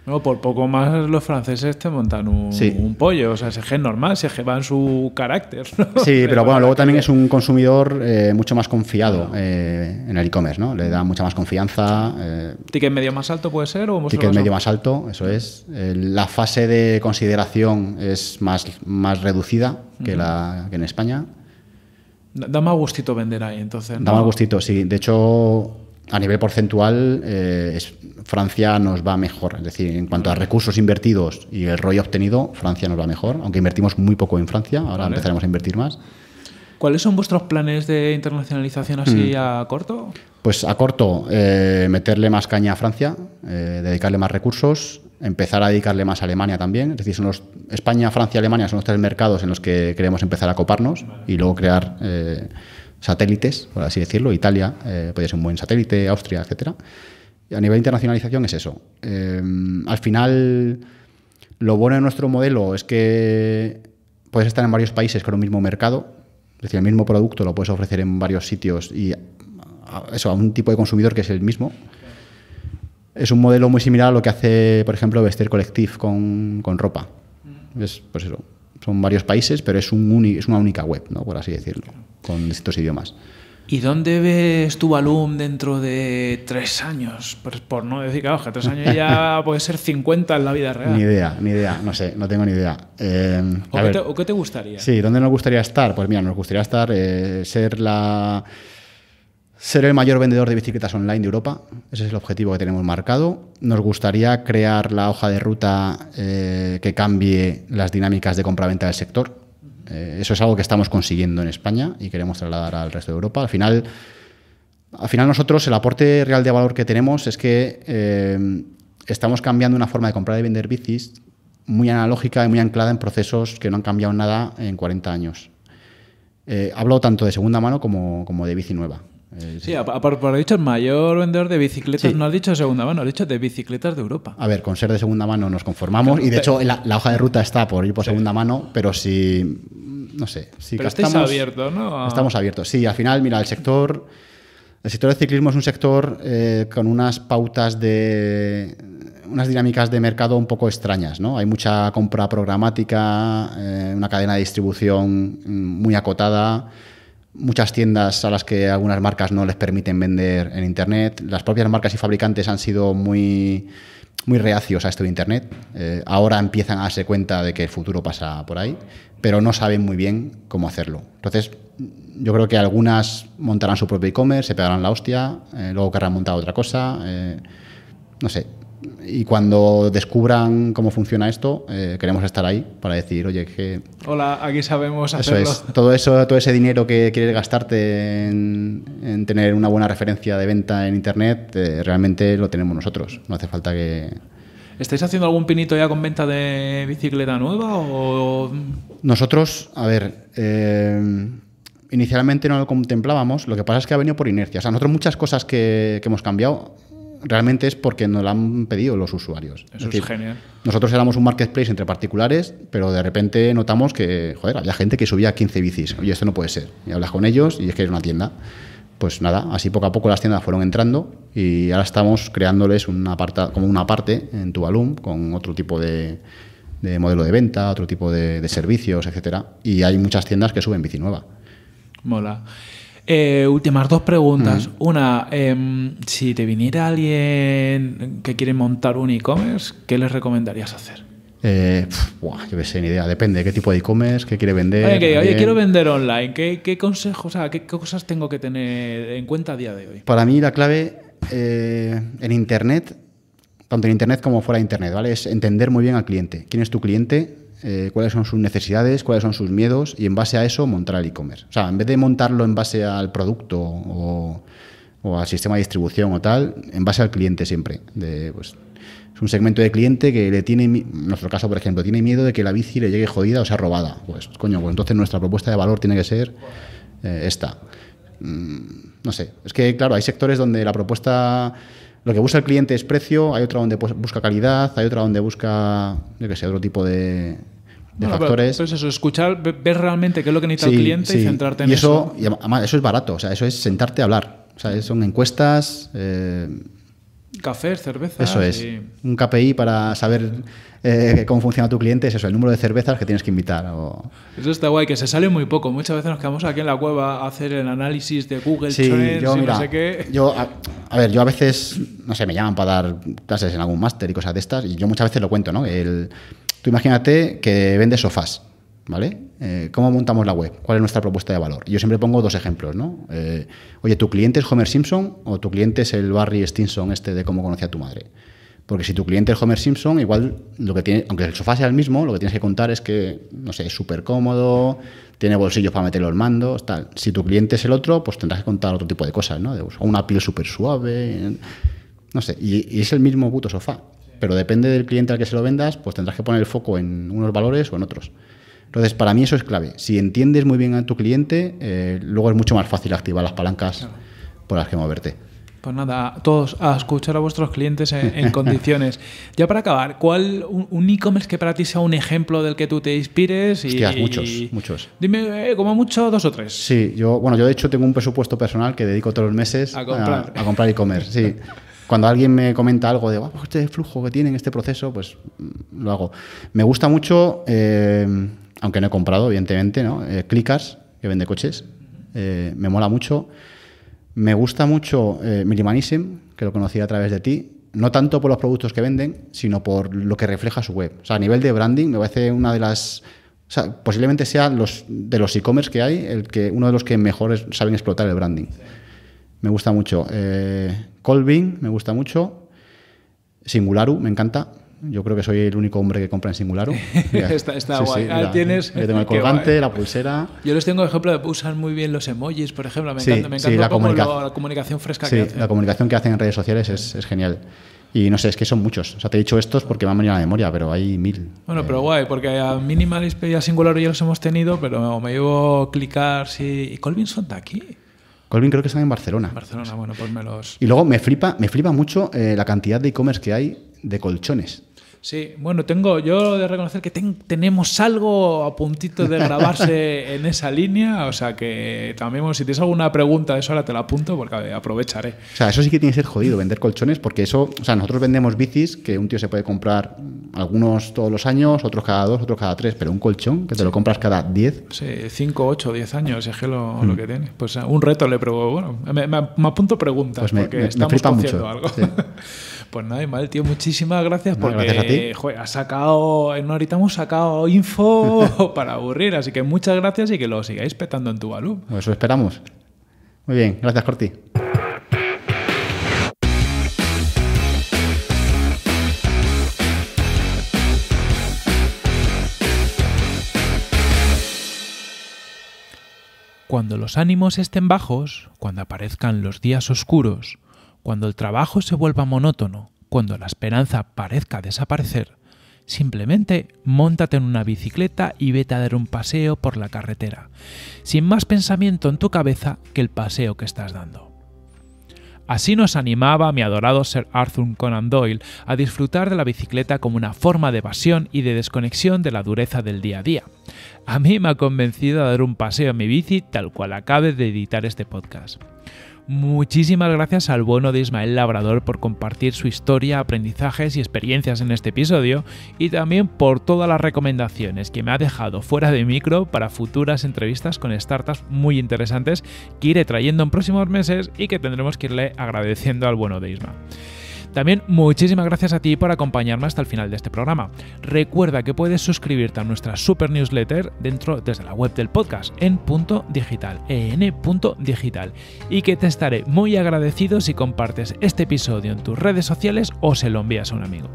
No, por poco más los franceses te montan un, pollo. O sea, ese es normal, se va en su carácter. Sí, pero, bueno, luego también es un consumidor eh, mucho más confiado eh, en el e-commerce, ¿no? Le da mucha más confianza. Eh, ¿Ticket medio más alto puede ser? O Ticket medio más alto, eso es. la fase de consideración es más, más reducida que, la, que en España. Da más gustito vender ahí, entonces. Da más gustito, sí. De hecho, a nivel porcentual, eh, Francia nos va mejor. Es decir, en cuanto a recursos invertidos y el rollo obtenido, Francia nos va mejor, aunque invertimos muy poco en Francia, ahora empezaremos a invertir más. ¿Cuáles son vuestros planes de internacionalización así mm. a corto? Pues a corto, eh, meterle más caña a Francia, eh, dedicarle más recursos, empezar a dedicarle más a Alemania también. Es decir, son España, Francia, Alemania son los tres mercados en los que queremos empezar a coparnos y luego crear satélites, por así decirlo. Italia eh, ser un buen satélite, Austria, etcétera. A nivel de internacionalización es eso. Eh, al final, lo bueno de nuestro modelo es que puedes estar en varios países con un mismo mercado, es decir, el mismo producto lo puedes ofrecer en varios sitios y eso a un tipo de consumidor que es el mismo. Es un modelo muy similar a lo que hace, por ejemplo, Vestir Collective con, con ropa. Es, pues eso, son varios países, pero es, una única web, ¿no? por así decirlo, con distintos idiomas. ¿Y dónde ves tu Balum dentro de tres años? Por, no decir, que, que tres años ya puede ser 50 en la vida real. Ni idea, ni idea, no sé, no tengo ni idea. Eh, ¿O, qué te, gustaría? Sí, ¿dónde nos gustaría estar? Pues mira, nos gustaría estar, eh, ser la ser el mayor vendedor de bicicletas online de Europa, ese es el objetivo que tenemos marcado. Nos gustaría crear la hoja de ruta eh, que cambie las dinámicas de compra-venta del sector. Eh, eso es algo que estamos consiguiendo en España y queremos trasladar al resto de Europa. Al final, al final nosotros el aporte real de valor que tenemos es que eh, estamos cambiando una forma de comprar y vender bicis muy analógica y muy anclada en procesos que no han cambiado nada en 40 años. hablo tanto de segunda mano como de bici nueva. Eh, sí, aparte por dicho, el mayor vendedor de bicicletas, no ha dicho de segunda mano, ha dicho de bicicletas de Europa. A ver, con ser de segunda mano nos conformamos y de hecho la, hoja de ruta está por ir por segunda mano, pero si, no sé, si pero estamos abiertos, ¿no? Estamos abiertos, sí, al final, mira, el sector, el sector del ciclismo es un sector eh, con unas pautas de, unas dinámicas de mercado un poco extrañas, ¿no? Hay mucha compra programática, eh, una cadena de distribución mm, muy acotada muchas tiendas a las que algunas marcas no les permiten vender en Internet. Las propias marcas y fabricantes han sido muy, muy reacios a esto de Internet. Eh, ahora empiezan a darse cuenta de que el futuro pasa por ahí, pero no saben muy bien cómo hacerlo. Entonces, yo creo que algunas montarán su propio e-commerce, se pegarán la hostia, eh, luego querrán montar otra cosa. Eh, no sé, y cuando descubran cómo funciona esto, eh, queremos estar ahí para decir, oye, que... Hola, aquí sabemos hacerlo. Eso es. Todo, eso, todo ese dinero que quieres gastarte en, tener una buena referencia de venta en Internet, eh, realmente lo tenemos nosotros. No hace falta que... ¿Estáis haciendo algún pinito ya con venta de bicicleta nueva o...? Nosotros, a ver... Eh, inicialmente no lo contemplábamos, lo que pasa es que ha venido por inercia. O sea, nosotros muchas cosas que hemos cambiado realmente es porque nos lo han pedido los usuarios. Eso genial. Nosotros éramos un marketplace entre particulares, pero de repente notamos que, joder, había gente que subía 15 bicis. y esto no puede ser. Y hablas con ellos y es que es una tienda. Pues nada, así poco a poco las tiendas fueron entrando y ahora estamos creándoles una parte, como una parte en tu Tuvalu con otro tipo de, modelo de venta, otro tipo de, servicios, etcétera. Y hay muchas tiendas que suben bici nueva. Mola. Eh, últimas dos preguntas. Mm. Una, em, si te viniera alguien que quiere montar un e-commerce, ¿qué les recomendarías hacer? Eh, buah, yo no sé, ni idea. Depende de qué tipo de e-commerce, qué quiere vender. Oye, quiero vender online. ¿Qué, consejos, o sea, qué, cosas tengo que tener en cuenta a día de hoy? Para mí la clave eh, en Internet, tanto en Internet como fuera de Internet, ¿vale? Es entender muy bien al cliente. ¿Quién es tu cliente? Eh, cuáles son sus necesidades, cuáles son sus miedos y en base a eso montar el e-commerce. O sea, en vez de montarlo en base al producto o, al sistema de distribución o tal, en base al cliente siempre. Pues, es un segmento de cliente que le tiene, en nuestro caso por ejemplo, tiene miedo de que la bici le llegue jodida o sea robada. Pues coño, pues entonces nuestra propuesta de valor tiene que ser eh, esta. Mm, no sé, es que claro, hay sectores donde la propuesta lo que busca el cliente es precio, hay otra donde pues, busca calidad, hay otra donde busca, yo que sé, otro tipo de, factores. Pues eso, escuchar, ver realmente qué es lo que necesita el cliente y centrarte en eso. eso. Y eso es barato, o sea, eso es sentarte a hablar. O sea, son encuestas. Eh, Café, cerveza. Eso es. Un KPI para saber eh, cómo funciona tu cliente es eso, el número de cervezas que tienes que invitar. Eso está guay, que se sale muy poco. Muchas veces nos quedamos aquí en la cueva a hacer el análisis de Google Trends y no sé qué. a, ver, yo a veces, no sé, me llaman para dar clases en algún máster y cosas de estas, y yo muchas veces lo cuento, ¿no? El, tú imagínate que vendes sofás ¿Vale? Eh, ¿Cómo montamos la web? ¿Cuál es nuestra propuesta de valor? Yo siempre pongo dos ejemplos, ¿no? Eh, oye, ¿tu cliente es Homer Simpson o tu cliente es el Barry Stinson este de cómo conocía a tu madre? Porque si tu cliente es Homer Simpson, igual lo que tiene, aunque el sofá sea el mismo, lo que tienes que contar es que, no sé, es súper cómodo, tiene bolsillos para meter los mandos, tal. Si tu cliente es el otro, pues tendrás que contar otro tipo de cosas, ¿no? De, una piel súper suave, no sé. Y, y, es el mismo puto sofá. Pero depende del cliente al que se lo vendas, pues tendrás que poner el foco en unos valores o en otros. Entonces, para mí eso es clave. Si entiendes muy bien a tu cliente, eh, luego es mucho más fácil activar las palancas por las que moverte. Pues nada, todos a escuchar a vuestros clientes en, condiciones. Ya para acabar, ¿cuál un, e-commerce que para ti sea un ejemplo del que tú te inspires? Y, Hostias, muchos, muchos. Dime, eh, como mucho, dos o tres. Sí, yo, bueno, yo de hecho tengo un presupuesto personal que dedico todos los meses a comprar, a, e-commerce, Cuando alguien me comenta algo de pues este flujo que tienen, este proceso, pues mm, lo hago. Me gusta mucho eh, aunque no he comprado, evidentemente, ¿no? Eh, que vende coches, eh, me mola mucho. Me gusta mucho eh, que lo conocí a través de ti, no tanto por los productos que venden, sino por lo que refleja su web. O sea, a nivel de branding, me parece una de las... O sea, posiblemente sea los, de los e-commerce que hay, el que, uno de los que mejor saben explotar el branding. Me gusta mucho. Eh, Colvin, me gusta mucho. Singularu, me encanta. Yo creo que soy el único hombre que compra en Singularo. está, guay. Ah, ¿tienes? el colgante, la pulsera. Yo les tengo ejemplo de usar muy bien los emojis, por ejemplo. Me encanta, la, comunicación fresca que hacen. La comunicación que hacen en redes sociales es, genial. Y no sé, es que son muchos. O sea, te he dicho estos porque me han venido a la memoria, pero hay mil. Bueno, eh, pero guay, porque a Minimalist y a Singular ya los hemos tenido, pero me llevo clicar si. Colvin son de aquí? Colvin creo que están en Barcelona. Barcelona, bueno, pues me los. Y luego me flipa, me flipa mucho eh, la cantidad de e-commerce que hay de colchones. Sí, bueno, tengo, yo de reconocer que tenemos algo a puntito de grabarse en esa línea, o sea que también, si tienes alguna pregunta de eso, ahora te la apunto porque aprovecharé. O sea, eso sí que tiene que ser jodido, vender colchones, porque eso, o sea, nosotros vendemos bicis que un tío se puede comprar algunos todos los años, otros cada dos, otros cada tres, pero un colchón que te lo compras cada diez. Sí, cinco, ocho, diez años, es mm. lo, que tiene. Pues ah, un reto le provo, bueno, me, apunto preguntas pues porque estamos mucho. algo. Pues nada, mal, tío, muchísimas gracias por porque ti. has sacado, en hemos sacado info para aburrir, así que muchas gracias y que lo sigáis petando en tu balú. Pues eso esperamos. Muy bien, gracias Corti. Cuando los ánimos estén bajos, cuando aparezcan los días oscuros, cuando el trabajo se vuelva monótono, cuando la esperanza parezca desaparecer, simplemente montate en una bicicleta y vete a dar un paseo por la carretera, sin más pensamiento en tu cabeza que el paseo que estás dando. Así nos animaba mi adorado Sir Arthur Conan Doyle a disfrutar de la bicicleta como una forma de evasión y de desconexión de la dureza del día a día. A mí me ha convencido a dar un paseo en mi bici tal cual acabe de editar este podcast. Muchísimas gracias al bueno de Ismael Labrador por compartir su historia, aprendizajes y experiencias en este episodio y también por todas las recomendaciones que me ha dejado fuera de micro para futuras entrevistas con startups muy interesantes que iré trayendo en próximos meses y que tendremos que irle agradeciendo al bueno de Ismael. También muchísimas gracias a ti por acompañarme hasta el final de este programa. Recuerda que puedes suscribirte a nuestra super newsletter dentro desde la web del podcast en punto digital, en punto digital, y que te estaré muy agradecido si compartes este episodio en tus redes sociales o se lo envías a un amigo.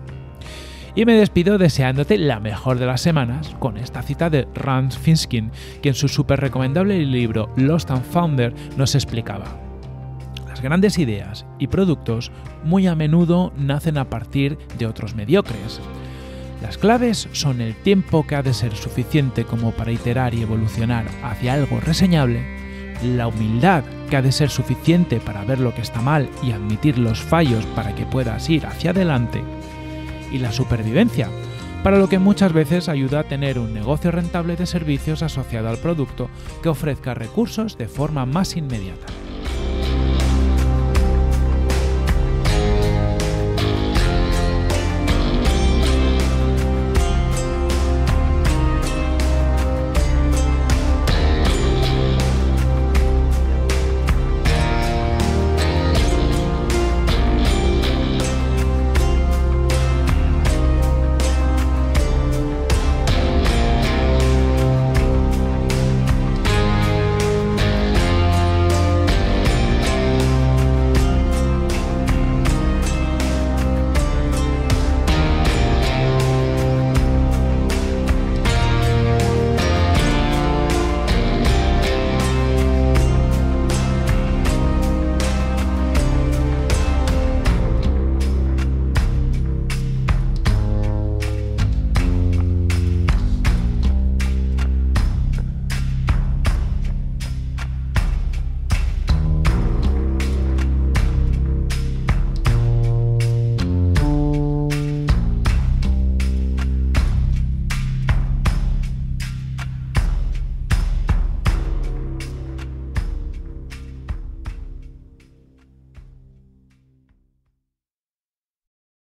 Y me despido deseándote la mejor de las semanas con esta cita de Rand Finskin, quien en su súper recomendable libro Lost and Founder nos explicaba grandes ideas y productos muy a menudo nacen a partir de otros mediocres. Las claves son el tiempo que ha de ser suficiente como para iterar y evolucionar hacia algo reseñable, la humildad que ha de ser suficiente para ver lo que está mal y admitir los fallos para que puedas ir hacia adelante, y la supervivencia, para lo que muchas veces ayuda a tener un negocio rentable de servicios asociado al producto que ofrezca recursos de forma más inmediata.